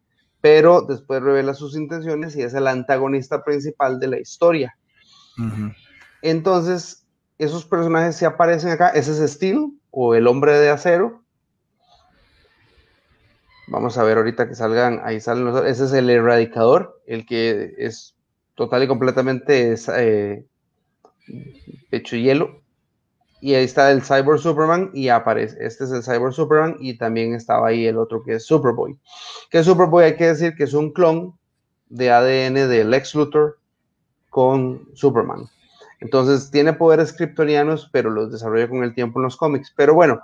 pero después revela sus intenciones y es el antagonista principal de la historia. Entonces, esos personajes se aparecen acá, ese es Steel o el hombre de acero. Vamos a ver ahorita que salgan, ahí salen los, ese es el erradicador, el que es total y completamente pecho eh, y hielo. Y ahí está el Cyber Superman y aparece. Este es el Cyber Superman y también estaba ahí el otro que es Superboy. Que Superboy hay que decir que es un clon de ADN de Lex Luthor con Superman. Entonces tiene poderes kryptonianos, pero los desarrolla con el tiempo en los cómics. Pero bueno,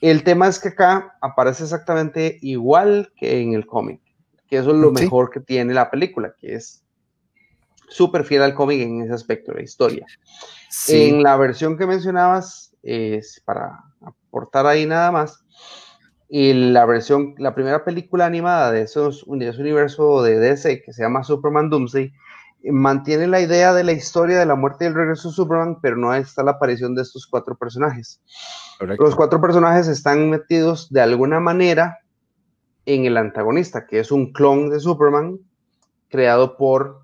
el tema es que acá aparece exactamente igual que en el cómic, que eso es lo mejor que tiene la película, que es súper fiel al cómic en ese aspecto de la historia. En la versión que mencionabas, es para aportar ahí nada más, y la versión, la primera película animada de, esos, universo de DC que se llama Superman Doomsday, mantiene la idea de la historia de la muerte y el regreso de Superman, pero no está la aparición de estos cuatro personajes. Los cuatro personajes están metidos de alguna manera en el antagonista, que es un clon de Superman creado por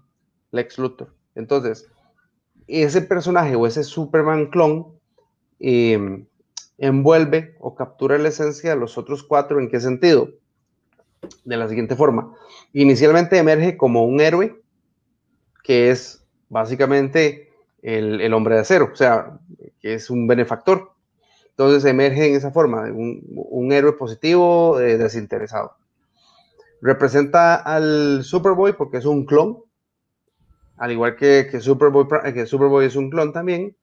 Lex Luthor. Entonces, ese personaje o ese Superman clon eh, envuelve o captura la esencia de los otros cuatro. ¿En qué sentido? De la siguiente forma. Inicialmente emerge como un héroe que es básicamente el, hombre de acero, o sea, que es un benefactor. Entonces emerge en esa forma, un, héroe positivo, eh, desinteresado. Representa al Superboy porque es un clon, al igual que, que, Superboy, es un clon también,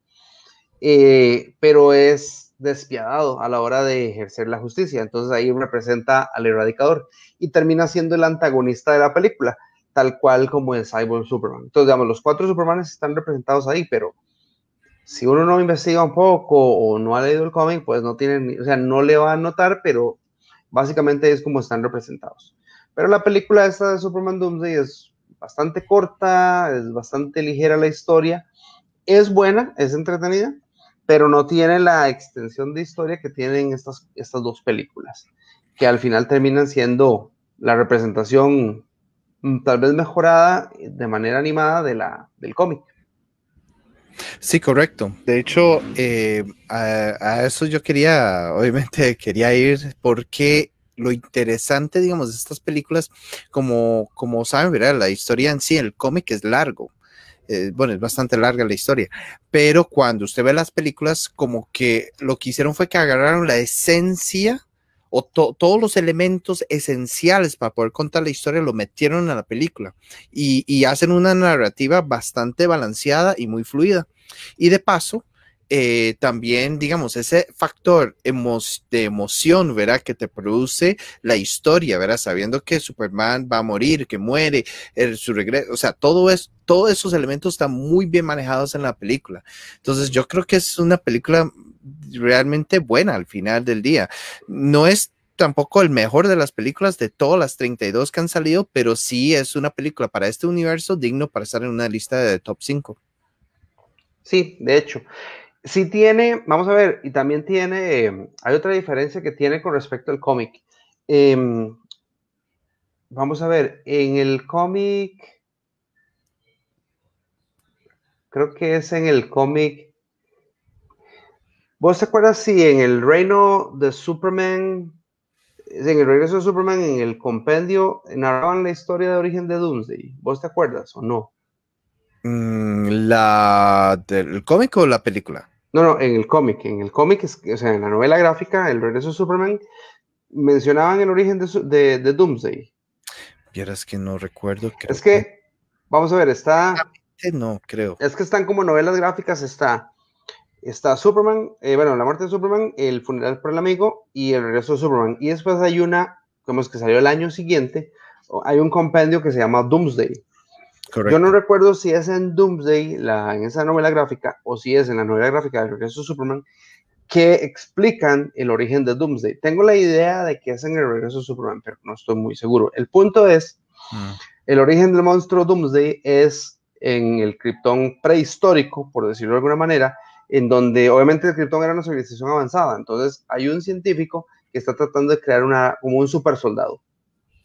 eh, pero es despiadado a la hora de ejercer la justicia. Entonces ahí representa al erradicador y termina siendo el antagonista de la película, tal cual como en Cyborg Superman. Entonces, digamos, los cuatro Supermanes están representados ahí, pero si uno no investiga un poco o no ha leído el cómic, pues no tiene, o sea, no le va a notar, pero básicamente es como están representados. Pero la película esta de Superman Doomsday es bastante corta, es bastante ligera la historia, es buena, es entretenida, pero no tiene la extensión de historia que tienen estas, estas dos películas, que al final terminan siendo la representación mm, tal vez mejorada de manera animada de la, del cómic. Sí, correcto. De hecho, eh, a, a, eso yo quería, obviamente quería ir porque lo interesante, digamos, de estas películas, como, como saben, la historia en sí, el cómic es largo. Eh, bueno, es bastante larga la historia, pero cuando usted ve las películas, como que lo que hicieron fue que agarraron la esencia o todos los elementos esenciales para poder contar la historia lo metieron a la película y hacen una narrativa bastante balanceada y muy fluida. Y de paso, eh, también, digamos, ese factor de emoción, ¿verdad? Que te produce la historia, ¿verdad? Sabiendo que Superman va a morir, que muere, su regreso, o sea, todo es, todos esos elementos están muy bien manejados en la película. Entonces, yo creo que es una película realmente buena al final del día. No es tampoco el mejor de las películas de todas las 32 que han salido, pero sí es una película para este universo digno para estar en una lista de top 5. Sí, de hecho si tiene, vamos a ver, y también tiene, em, hay otra diferencia que tiene con respecto al cómic. Em, vamos a ver, en el cómic, creo que es en el cómic. ¿Vos te acuerdas si en el reino de Superman, en el regreso de Superman, en el compendio, narraban la historia de origen de Doomsday? ¿Vos te acuerdas o no? Mm, ¿La del cómic o la película? No, no, en el cómic, en el cómic, o sea, en la novela gráfica, El regreso de Superman, mencionaban el origen de, de, de Doomsday. Vieras que no recuerdo. es que, vamos a ver, está... No, creo. Es que están como novelas gráficas, está, está Superman, eh, bueno, la muerte de Superman, el funeral por el amigo y el regreso de Superman. Y después hay una, como es que salió el año siguiente, hay un compendio que se llama Doomsday yo no recuerdo si es en Doomsday, la, en esa novela gráfica, o si es en la novela gráfica de Regreso Superman, que explican el origen de Doomsday. Tengo la idea de que es en el Regreso Superman, pero no estoy muy seguro. El punto es, ah. el origen del monstruo Doomsday es en el Krypton prehistórico, por decirlo de alguna manera, en donde obviamente el Krypton era una civilización avanzada. Entonces hay un científico que está tratando de crear una, como un super soldado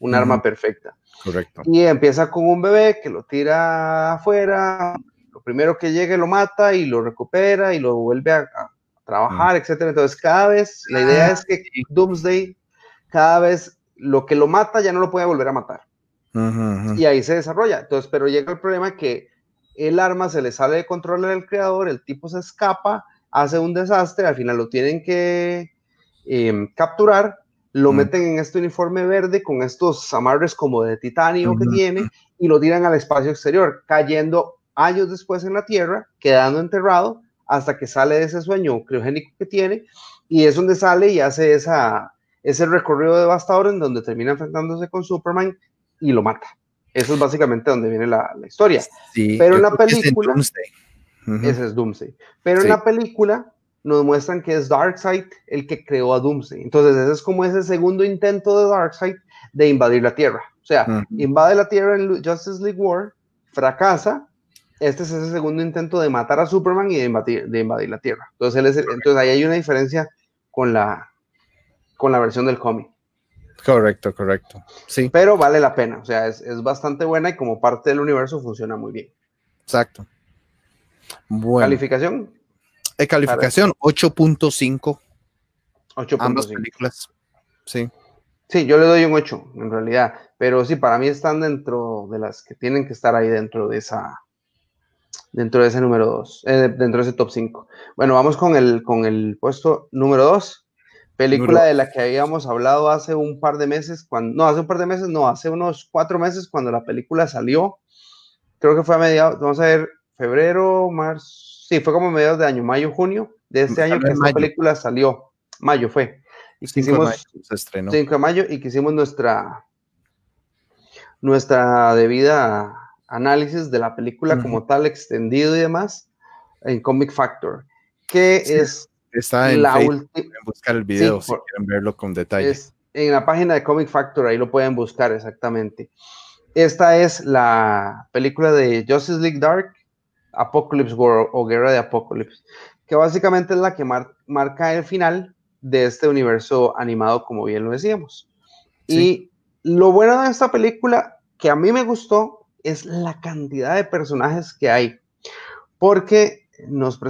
un arma perfecta. Correcto. Y empieza con un bebé que lo tira afuera, lo primero que llegue lo mata y lo recupera y lo vuelve a, trabajar, etcétera. Entonces, cada vez, la idea ah, es que Doomsday, cada vez lo que lo mata ya no lo puede volver a matar. Y ahí se desarrolla. Entonces, pero llega el problema que el arma se le sale de control al creador, el tipo se escapa, hace un desastre, al final lo tienen que em, capturar lo mm. meten en este uniforme verde con estos amarres como de titanio que tiene y lo tiran al espacio exterior, cayendo años después en la Tierra, quedando enterrado hasta que sale de ese sueño criogénico que tiene y es donde sale y hace esa, ese recorrido devastador en donde termina enfrentándose con Superman y lo mata. Eso es básicamente donde viene la, historia. Pero en la película... Es Ese es Pero en la película nos muestran que es Darkseid el que creó a Doomsday. Entonces, ese es como ese segundo intento de Darkseid de invadir la Tierra. O sea, invade la Tierra en Justice League War, fracasa. Este es ese segundo intento de matar a Superman y de invadir, la Tierra. Entonces, entonces, ahí hay una diferencia con la, con la versión del cómic. Correcto, correcto. Sí. Pero vale la pena. O sea, es, es bastante buena y como parte del universo funciona muy bien. Exacto. Bueno. ¿Calificación? calificación 8.5. 8.5. Ambas películas. Sí. Sí, yo le doy un 8, en realidad. Pero sí, para mí están dentro de las que tienen que estar ahí dentro de esa. Dentro de ese número 2. Eh, dentro de ese top 5. Bueno, vamos con el, con el puesto número 2. Película de la que habíamos hablado hace un par de meses, cuando, no, hace un par de meses, no, hace unos cuatro meses cuando la película salió, creo que fue a mediados, vamos a ver, febrero, marzo, sí, fue como mediados de año, mayo, junio, de este año que la película salió, mayo fue. Y que hicimos, 5 de mayo y que hicimos nuestra, nuestra debida análisis de la película como tal, extendido y demás, en Comic Factor, que es está en la última. buscar el video si quieren verlo con detalles. Es, en la página de Comic Factor, ahí lo pueden buscar exactamente. Esta es la película de Justice League Dark, Apocalypse War o Guerra de Apocalypse, que básicamente es la que marca el final de este universo animado, como bien lo decíamos. Y lo bueno de esta película, que a mí me gustó, es la cantidad de personajes que hay, porque nos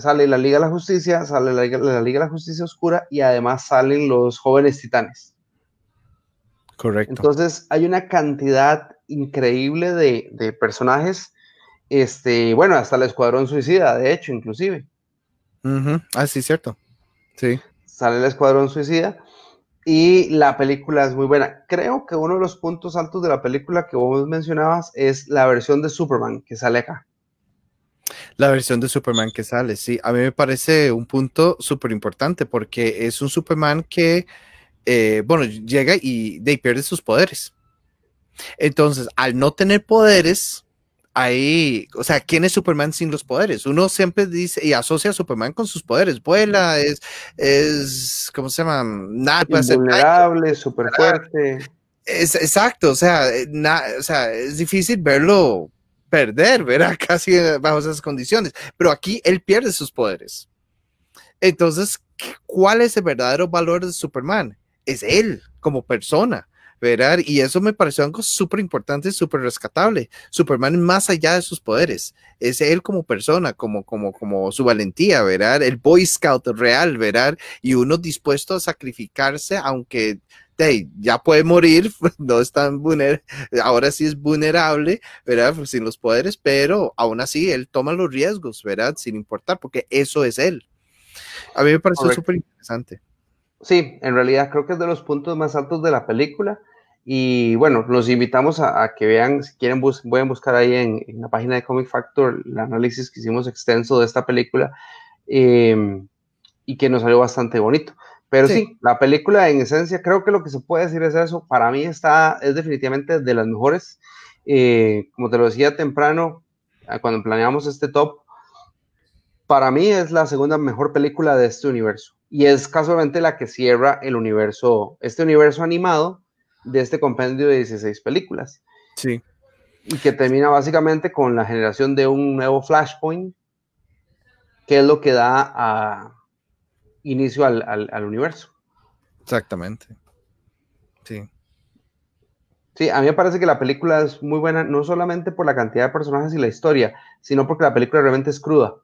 sale la Liga de la Justicia, sale la, Liga de la Justicia Oscura y además salen los jóvenes titanes. Correcto. Entonces hay una cantidad increíble de personajes este, bueno, hasta el Escuadrón Suicida, de hecho, inclusive. Ah, sí, cierto. Sí. Sale el Escuadrón Suicida y la película es muy buena. Creo que uno de los puntos altos de la película que vos mencionabas es la versión de Superman que sale acá. La versión de Superman que sale, sí. A mí me parece un punto súper importante porque es un Superman que, eh, bueno, llega y, y pierde sus poderes. Entonces, al no tener poderes, ahí, o sea, ¿quién es Superman sin los poderes? Uno siempre dice y asocia a Superman con sus poderes. Vuela, es, es ¿cómo se llama? Nada, Vulnerable, súper fuerte. Es, exacto, o sea, eh, o sea, es difícil verlo perder, ¿verdad? Casi eh, bajo esas condiciones. Pero aquí él pierde sus poderes. Entonces, ¿cuál es el verdadero valor de Superman? Es él como persona ¿verdad? Y eso me pareció algo súper importante, súper rescatable. Superman más allá de sus poderes, es él como persona, como, como, como su valentía, ¿verdad? El Boy Scout real, ¿verdad? Y uno dispuesto a sacrificarse, aunque ya puede morir, no es tan ahora sí es vulnerable, ¿verdad? Sin los poderes, pero aún así él toma los riesgos, ¿verdad? Sin importar, porque eso es él. A mí me pareció súper interesante sí, en realidad creo que es de los puntos más altos de la película. Y bueno, los invitamos a, que vean, si quieren, pueden buscar ahí en, la página de Comic Factor el análisis que hicimos extenso de esta película em, y que nos salió bastante bonito. Pero sí. la película en esencia, creo que lo que se puede decir es eso. Para mí está, es definitivamente de las mejores. Eh, como te lo decía temprano, cuando planeamos este top, para mí es la segunda mejor película de este universo y es casualmente la que cierra el universo, este universo animado de este compendio de 16 películas. Sí. Y que termina básicamente con la generación de un nuevo Flashpoint, que es lo que da inicio al, universo. Exactamente. Sí. Sí, a mí me parece que la película es muy buena, no solamente por la cantidad de personajes y la historia, sino porque la película realmente es cruda.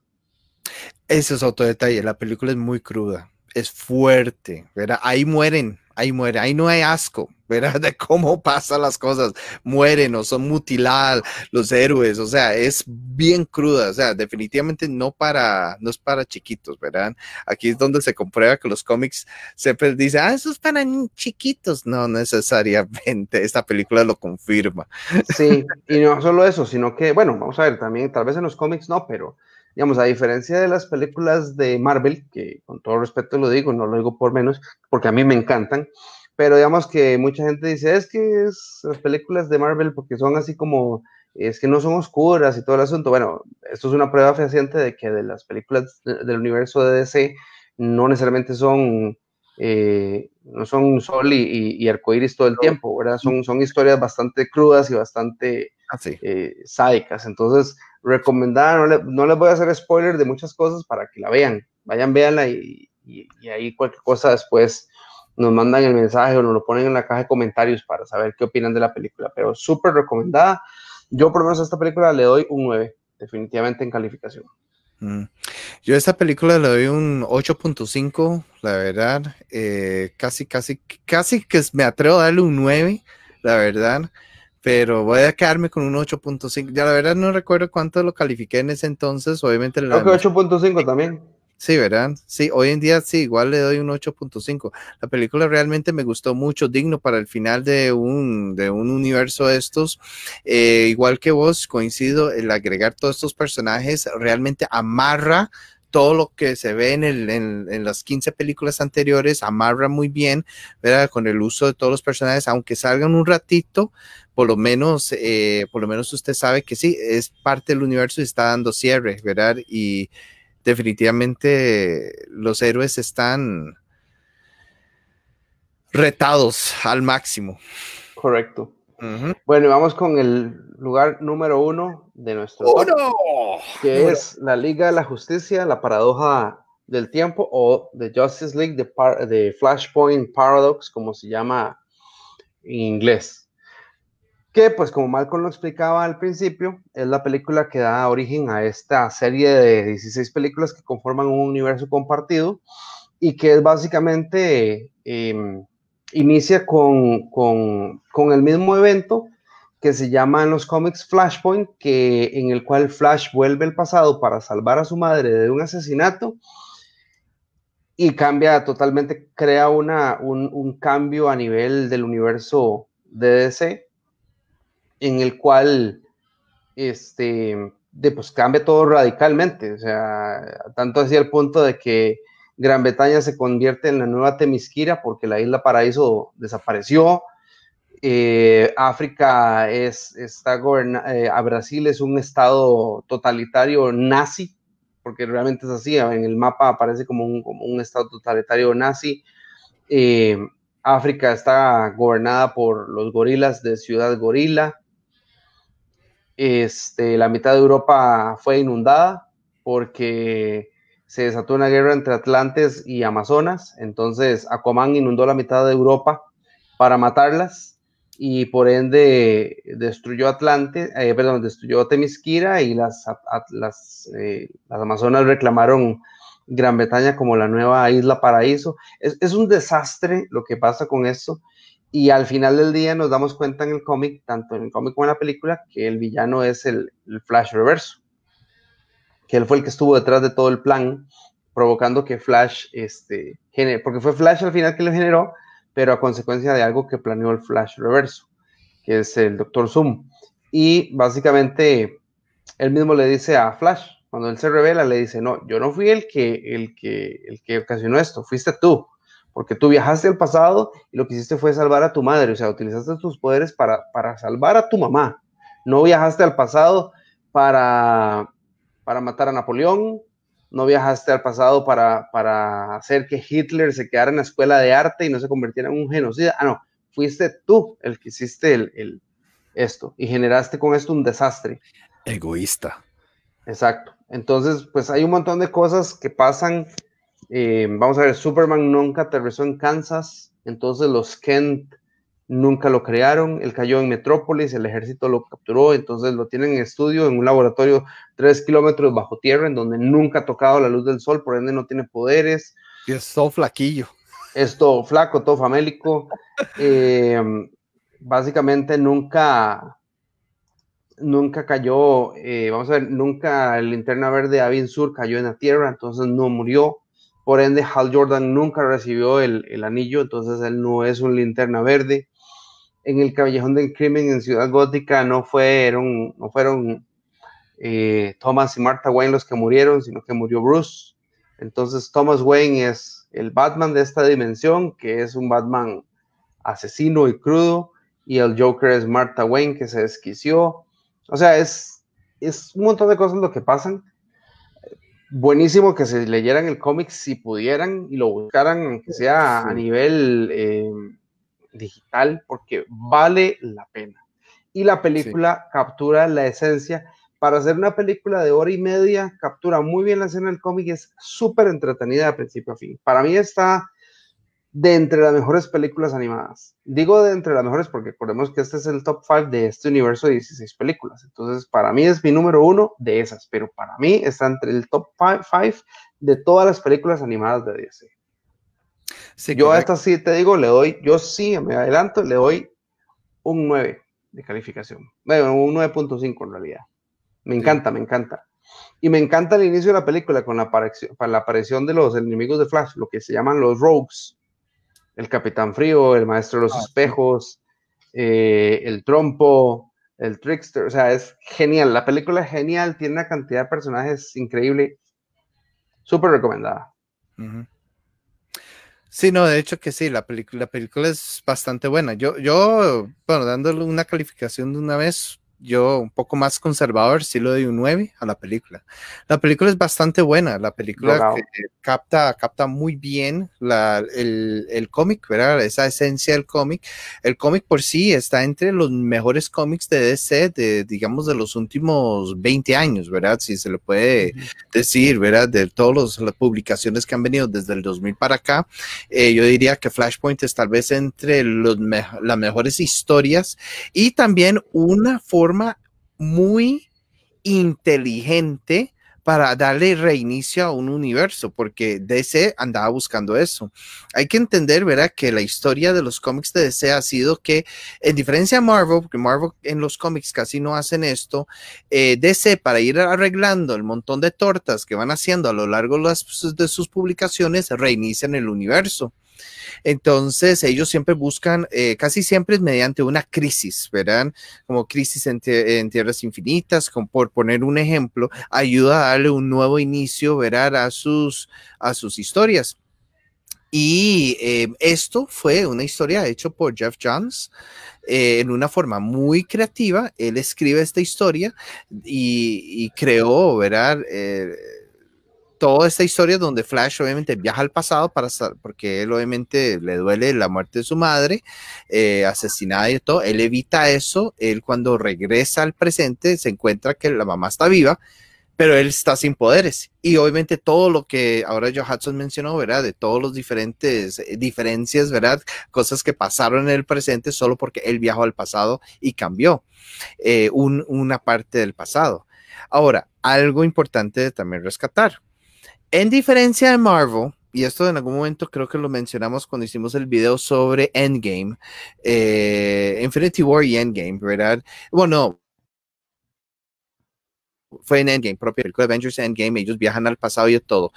Ese es otro detalle, la película es muy cruda es fuerte, ¿verdad? Ahí mueren, ahí mueren, ahí no hay asco, ¿verdad? De cómo pasan las cosas, mueren o son mutilados los héroes, o sea, es bien cruda, o sea, definitivamente no para, no es para chiquitos, ¿verdad? Aquí es donde se comprueba que los cómics siempre dicen, ah, eso es para chiquitos, no necesariamente, esta película lo confirma. Sí, y no solo eso, sino que, bueno, vamos a ver, también, tal vez en los cómics no, pero digamos, a diferencia de las películas de Marvel, que con todo respeto lo digo, no lo digo por menos, porque a mí me encantan, pero digamos que mucha gente dice, es que es las películas de Marvel porque son así como, es que no son oscuras y todo el asunto. Bueno, esto es una prueba fehaciente de que de las películas del universo de DC no necesariamente son... Eh, no son sol y, y, arcoíris todo el tiempo, ¿verdad? Son, son historias bastante crudas y bastante ah, eh, sádicas. Entonces, recomendada, no, les voy a hacer spoiler de muchas cosas para que la vean, vayan, véanla y, ahí cualquier cosa después nos mandan el mensaje o nos lo ponen en la caja de comentarios para saber qué opinan de la película, pero súper recomendada. Yo por lo menos a esta película le doy un 9, definitivamente en calificación. Mm. Yo a esta película le doy un 8.5, la verdad, eh, casi, casi, casi que me atrevo a darle un 9, la verdad pero voy a quedarme con un 8.5. Ya la verdad no recuerdo cuánto lo califiqué en ese entonces, obviamente. Creo que 8.5 también. Sí, ¿verdad? Sí, hoy en día sí, igual le doy un 8.5. La película realmente me gustó mucho, digno para el final de un, de un universo de estos. Eh, igual que vos, coincido, el agregar todos estos personajes realmente amarra todo lo que se ve en, las 15 películas anteriores amarra muy bien, ¿verdad? Con el uso de todos los personajes, aunque salgan un ratito, por lo menos, eh, por lo menos usted sabe que sí, es parte del universo y está dando cierre, ¿verdad? Y definitivamente los héroes están retados al máximo. Correcto. Bueno, vamos con el lugar número uno de nuestro ¡Oh, que es la Liga de la Justicia, la paradoja del tiempo o The Justice League, de the Flashpoint Paradox, como se llama en inglés. Que, pues, como Malcolm lo explicaba al principio, es la película que da origen a esta serie de 16 películas que conforman un universo compartido y que es básicamente em, inicia con, con el mismo evento que se llama en los cómics Flashpoint, que, en el cual Flash vuelve al pasado para salvar a su madre de un asesinato y cambia totalmente, crea una, un, cambio a nivel del universo de DC, en el cual este, de, pues, cambia todo radicalmente, o sea, tanto hacia el punto de que Gran Bretaña se convierte en la nueva Temisquira porque la isla Paraíso desapareció, eh, África es, está gobernada, eh, Brasil es un estado totalitario nazi, porque realmente es así, en el mapa aparece como un, estado totalitario nazi. Eh, África está gobernada por los gorilas de Ciudad Gorila. Este, la mitad de Europa fue inundada porque se desató una guerra entre Atlantes y Amazonas. Entonces, Aquaman inundó la mitad de Europa para matarlas y por ende destruyó Atlante, eh, perdón, destruyó Temisquira y las, eh, las, Amazonas reclamaron Gran Bretaña como la nueva isla paraíso. Es, un desastre lo que pasa con esto. Y al final del día nos damos cuenta en el cómic, tanto en el cómic como en la película, que el villano es el, Flash Reverso. Que él fue el que estuvo detrás de todo el plan, provocando que Flash, este, genere, porque fue Flash al final que le generó pero a consecuencia de algo que planeó el Flash Reverso, que es el Dr. Zoom. Y básicamente él mismo le dice a Flash, cuando él se revela, le dice, no, yo no fui el que, el que, el que ocasionó esto, fuiste tú, porque tú viajaste al pasado y lo que hiciste fue salvar a tu madre, o sea, utilizaste tus poderes para, salvar a tu mamá, no viajaste al pasado para, para matar a Napoleón, no viajaste al pasado para, para hacer que Hitler se quedara en la escuela de arte y no se convirtiera en un genocida. Ah, no, fuiste tú el que hiciste el, esto y generaste con esto un desastre. Egoísta. Exacto. Entonces, pues hay un montón de cosas que pasan. Eh, vamos a ver, Superman nunca aterrizó en Kansas, entonces los Kent nunca lo crearon, él cayó en Metrópolis, el ejército lo capturó, entonces lo tienen en estudio en un laboratorio tres kilómetros bajo tierra, en donde nunca ha tocado la luz del sol, por ende no tiene poderes. Y es todo flaquillo. Es todo flaco, todo famélico. Eh, básicamente nunca, nunca cayó, eh, vamos a ver, nunca el linterna verde Avin Sur cayó en la tierra, entonces no murió. Por ende, Hal Jordan nunca recibió el, el anillo, entonces él no es un linterna verde en el Callejón del Crimen en Ciudad Gótica no fueron, no fueron eh, Thomas y Martha Wayne los que murieron, sino que murió Bruce. Entonces Thomas Wayne es el Batman de esta dimensión, que es un Batman asesino y crudo, y el Joker es Martha Wayne, que se desquició. O sea, es, es un montón de cosas lo que pasan. Buenísimo que se leyeran el cómic si pudieran y lo buscaran, aunque sea a nivel... Eh, digital porque vale la pena. Y la película captura la esencia. Para hacer una película de hora y media, captura muy bien la escena del cómic, y es súper entretenida de principio a fin. Para mí está de entre las mejores películas animadas. Digo de entre las mejores porque recordemos que este es el top 5 de este universo de 16 películas. Entonces, para mí es mi número uno de esas, pero para mí está entre el top 5 de todas las películas animadas de DC yo a esta sí te digo, le doy, yo sí me adelanto, le doy un 9 de calificación. Bueno, un 9.5 en realidad. Me encanta, me encanta. Y me encanta el inicio de la película con la aparición, de los enemigos de Flash, lo que se llaman los rogues. El Capitán Frío, el Maestro de los ah, Espejos, eh, el Trompo, el Trickster. O sea, es genial. La película es genial, tiene una cantidad de personajes increíble. Súper recomendada. Sí, no, de hecho que sí, la, película es bastante buena. Yo, yo, bueno, dándole una calificación de una vez, yo un poco más conservador, sí le doy un 9 a la película. La película es bastante buena, la película capta, capta muy bien el, cómic, ¿verdad? Esa esencia del cómic. El cómic por sí está entre los mejores cómics de DC, de, digamos, de los últimos 20 años, ¿verdad? Si se lo puede decir, ¿verdad? De todas las publicaciones que han venido desde el 2000 para acá, eh, yo diría que Flashpoint es tal vez entre los las mejores historias y también una forma muy inteligente para darle reinicio a un universo, porque DC andaba buscando eso. Hay que entender, verá que la historia de los cómics de DC ha sido que, en diferencia a Marvel, porque Marvel en los cómics casi no hacen esto, eh, DC para ir arreglando el montón de tortas que van haciendo a lo largo de, de sus publicaciones, reinician el universo. Entonces, ellos siempre buscan, eh, casi siempre mediante una crisis, verán, Como crisis en, tierras infinitas, por poner un ejemplo, ayuda a darle un nuevo inicio, ¿verdad? A sus, a sus historias. Y eh, esto fue una historia hecha por Jeff Johns eh, en una forma muy creativa. Él escribe esta historia y, creó, ¿verdad? toda esta historia donde Flash obviamente viaja al pasado para porque él obviamente le duele la muerte de su madre, eh, asesinada y todo, él evita eso, él cuando regresa al presente se encuentra que la mamá está viva, pero él está sin poderes. Y obviamente todo lo que ahora Joe Hudson mencionó, ¿verdad? De todos los diferentes eh, diferencias, ¿verdad? Cosas que pasaron en el presente solo porque él viajó al pasado y cambió eh, una parte del pasado. Ahora, algo importante de también rescatar en diferencia de Marvel, y esto en algún momento creo que lo mencionamos cuando hicimos el video sobre Endgame, eh, Infinity War y Endgame, ¿verdad? Bueno, fue en Endgame, propio el Avengers Endgame, ellos viajan al pasado y todo.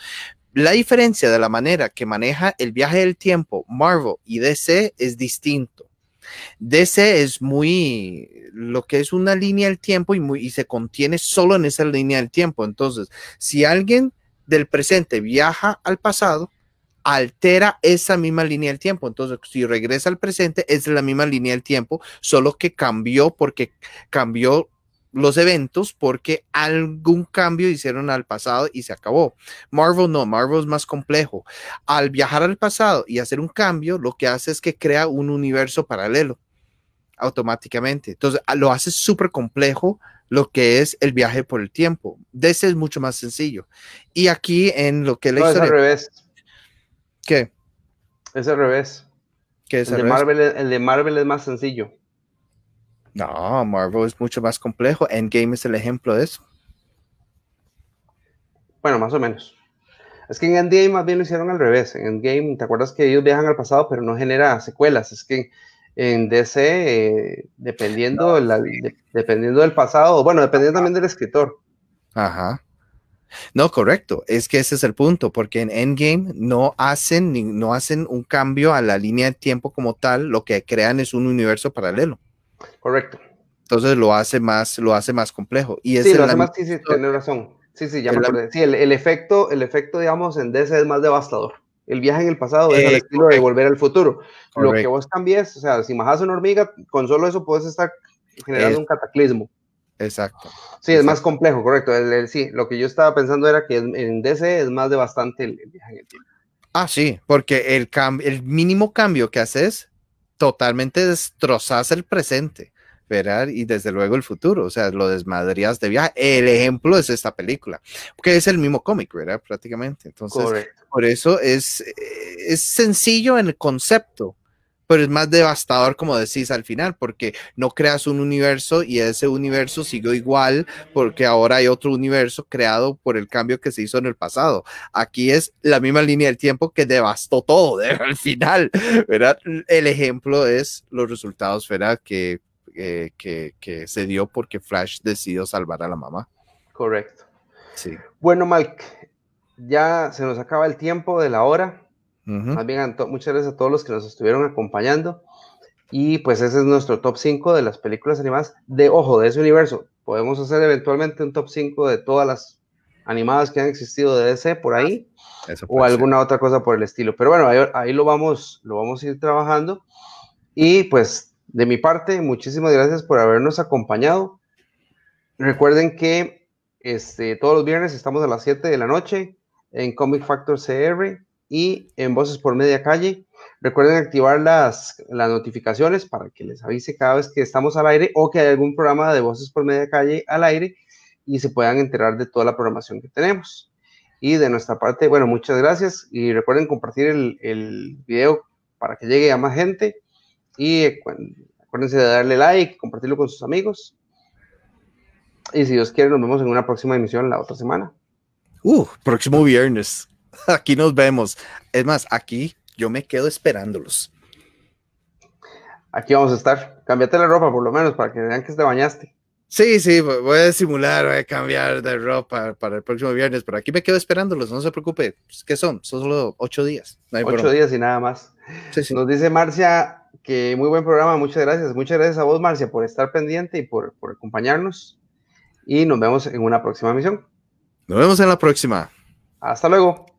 La diferencia de la manera que maneja el viaje del tiempo Marvel y DC es distinto. DC es muy lo que es una línea del tiempo y, y se contiene solo en esa línea del tiempo. Entonces, si alguien del presente viaja al pasado, altera esa misma línea del tiempo. Entonces, si regresa al presente, es la misma línea del tiempo, solo que cambió porque cambió los eventos porque algún cambio hicieron al pasado y se acabó. Marvel no, Marvel es más complejo. Al viajar al pasado y hacer un cambio, lo que hace es que crea un universo paralelo automáticamente. Entonces, lo hace súper complejo lo que es el viaje por el tiempo. De ese es mucho más sencillo. Y aquí en lo que la Es al revés. ¿Qué? Es al revés. ¿Qué es el, de Marvel, el de Marvel es más sencillo. No, Marvel es mucho más complejo. Endgame es el ejemplo de eso. Bueno, más o menos. Es que en Endgame más bien lo hicieron al revés. En Endgame, ¿te acuerdas que ellos viajan al pasado, pero no genera secuelas? Es que en DC, eh, dependiendo, dependiendo del pasado, bueno, dependiendo también del escritor. Ajá. No, correcto. Es que ese es el punto, porque en Endgame no hacen, no hacen un cambio a la línea de tiempo como tal, lo que crean es un universo paralelo. Correcto. Entonces lo hace más, lo hace más complejo. sí, lo hace sí, razón. Sí, sí, ya me la, sí, el, el, efecto, el efecto, digamos, en DC es más devastador. El viaje en el pasado es eh, de volver al futuro. Lo que vos cambies, o sea, si majas una hormiga, con solo eso puedes estar generando un cataclismo. Exacto. Sí, es más complejo, correcto. sí, lo que yo estaba pensando era que en DC es más de bastante el, viaje en el tiempo. Ah, sí, porque el, el mínimo cambio que haces totalmente destrozas el presente esperar y desde luego el futuro, o sea, lo desmadrías de viaje. El ejemplo es esta película, que es el mismo cómic, ¿verdad? Prácticamente. Entonces, por eso es, es sencillo en el concepto, pero es más devastador, como decís al final, porque no creas un universo y ese universo siguió igual, porque ahora hay otro universo creado por el cambio que se hizo en el pasado. Aquí es la misma línea del tiempo que devastó todo ¿verdad? al final, ¿verdad? El ejemplo es los resultados, ¿verdad? Que eh, que, se dio porque Flash decidió salvar a la mamá. Correcto. Sí. Bueno, Mike, ya se nos acaba el tiempo de la hora. Más bien, muchas gracias a todos los que nos estuvieron acompañando. Y pues ese es nuestro top 5 de las películas animadas de ojo, de ese universo. Podemos hacer eventualmente un top 5 de todas las animadas que han existido de DC por ahí ah, o alguna otra cosa por el estilo. Pero bueno, ahí, ahí, lo vamos lo vamos a ir trabajando y pues de mi parte, muchísimas gracias por habernos acompañado. Recuerden que este, todos los viernes estamos a las 7 de la noche en Comic Factor CR y en Voces por Media Calle. Recuerden activar las, notificaciones para que les avise cada vez que estamos al aire o que hay algún programa de Voces por Media Calle al aire y se puedan enterar de toda la programación que tenemos. Y de nuestra parte, bueno, muchas gracias y recuerden compartir el, el video para que llegue a más gente y acuérdense de darle like, compartirlo con sus amigos. Y si Dios quiere, nos vemos en una próxima emisión la otra semana. Uh, próximo viernes. Aquí nos vemos. Es más, aquí yo me quedo esperándolos. Aquí vamos a estar. Cámbiate la ropa por lo menos para que vean que te bañaste. Sí, sí, voy a simular, voy a cambiar de ropa para el próximo viernes, pero aquí me quedo esperándolos, no se preocupe. Pues, ¿Qué son? Son solo ocho días. ocho días y nada más. Nos dice Marcia que muy buen programa, muchas gracias. Muchas gracias a vos, Marcia, por estar pendiente y por, por acompañarnos. Y nos vemos en una próxima misión. Nos vemos en la próxima. Hasta luego.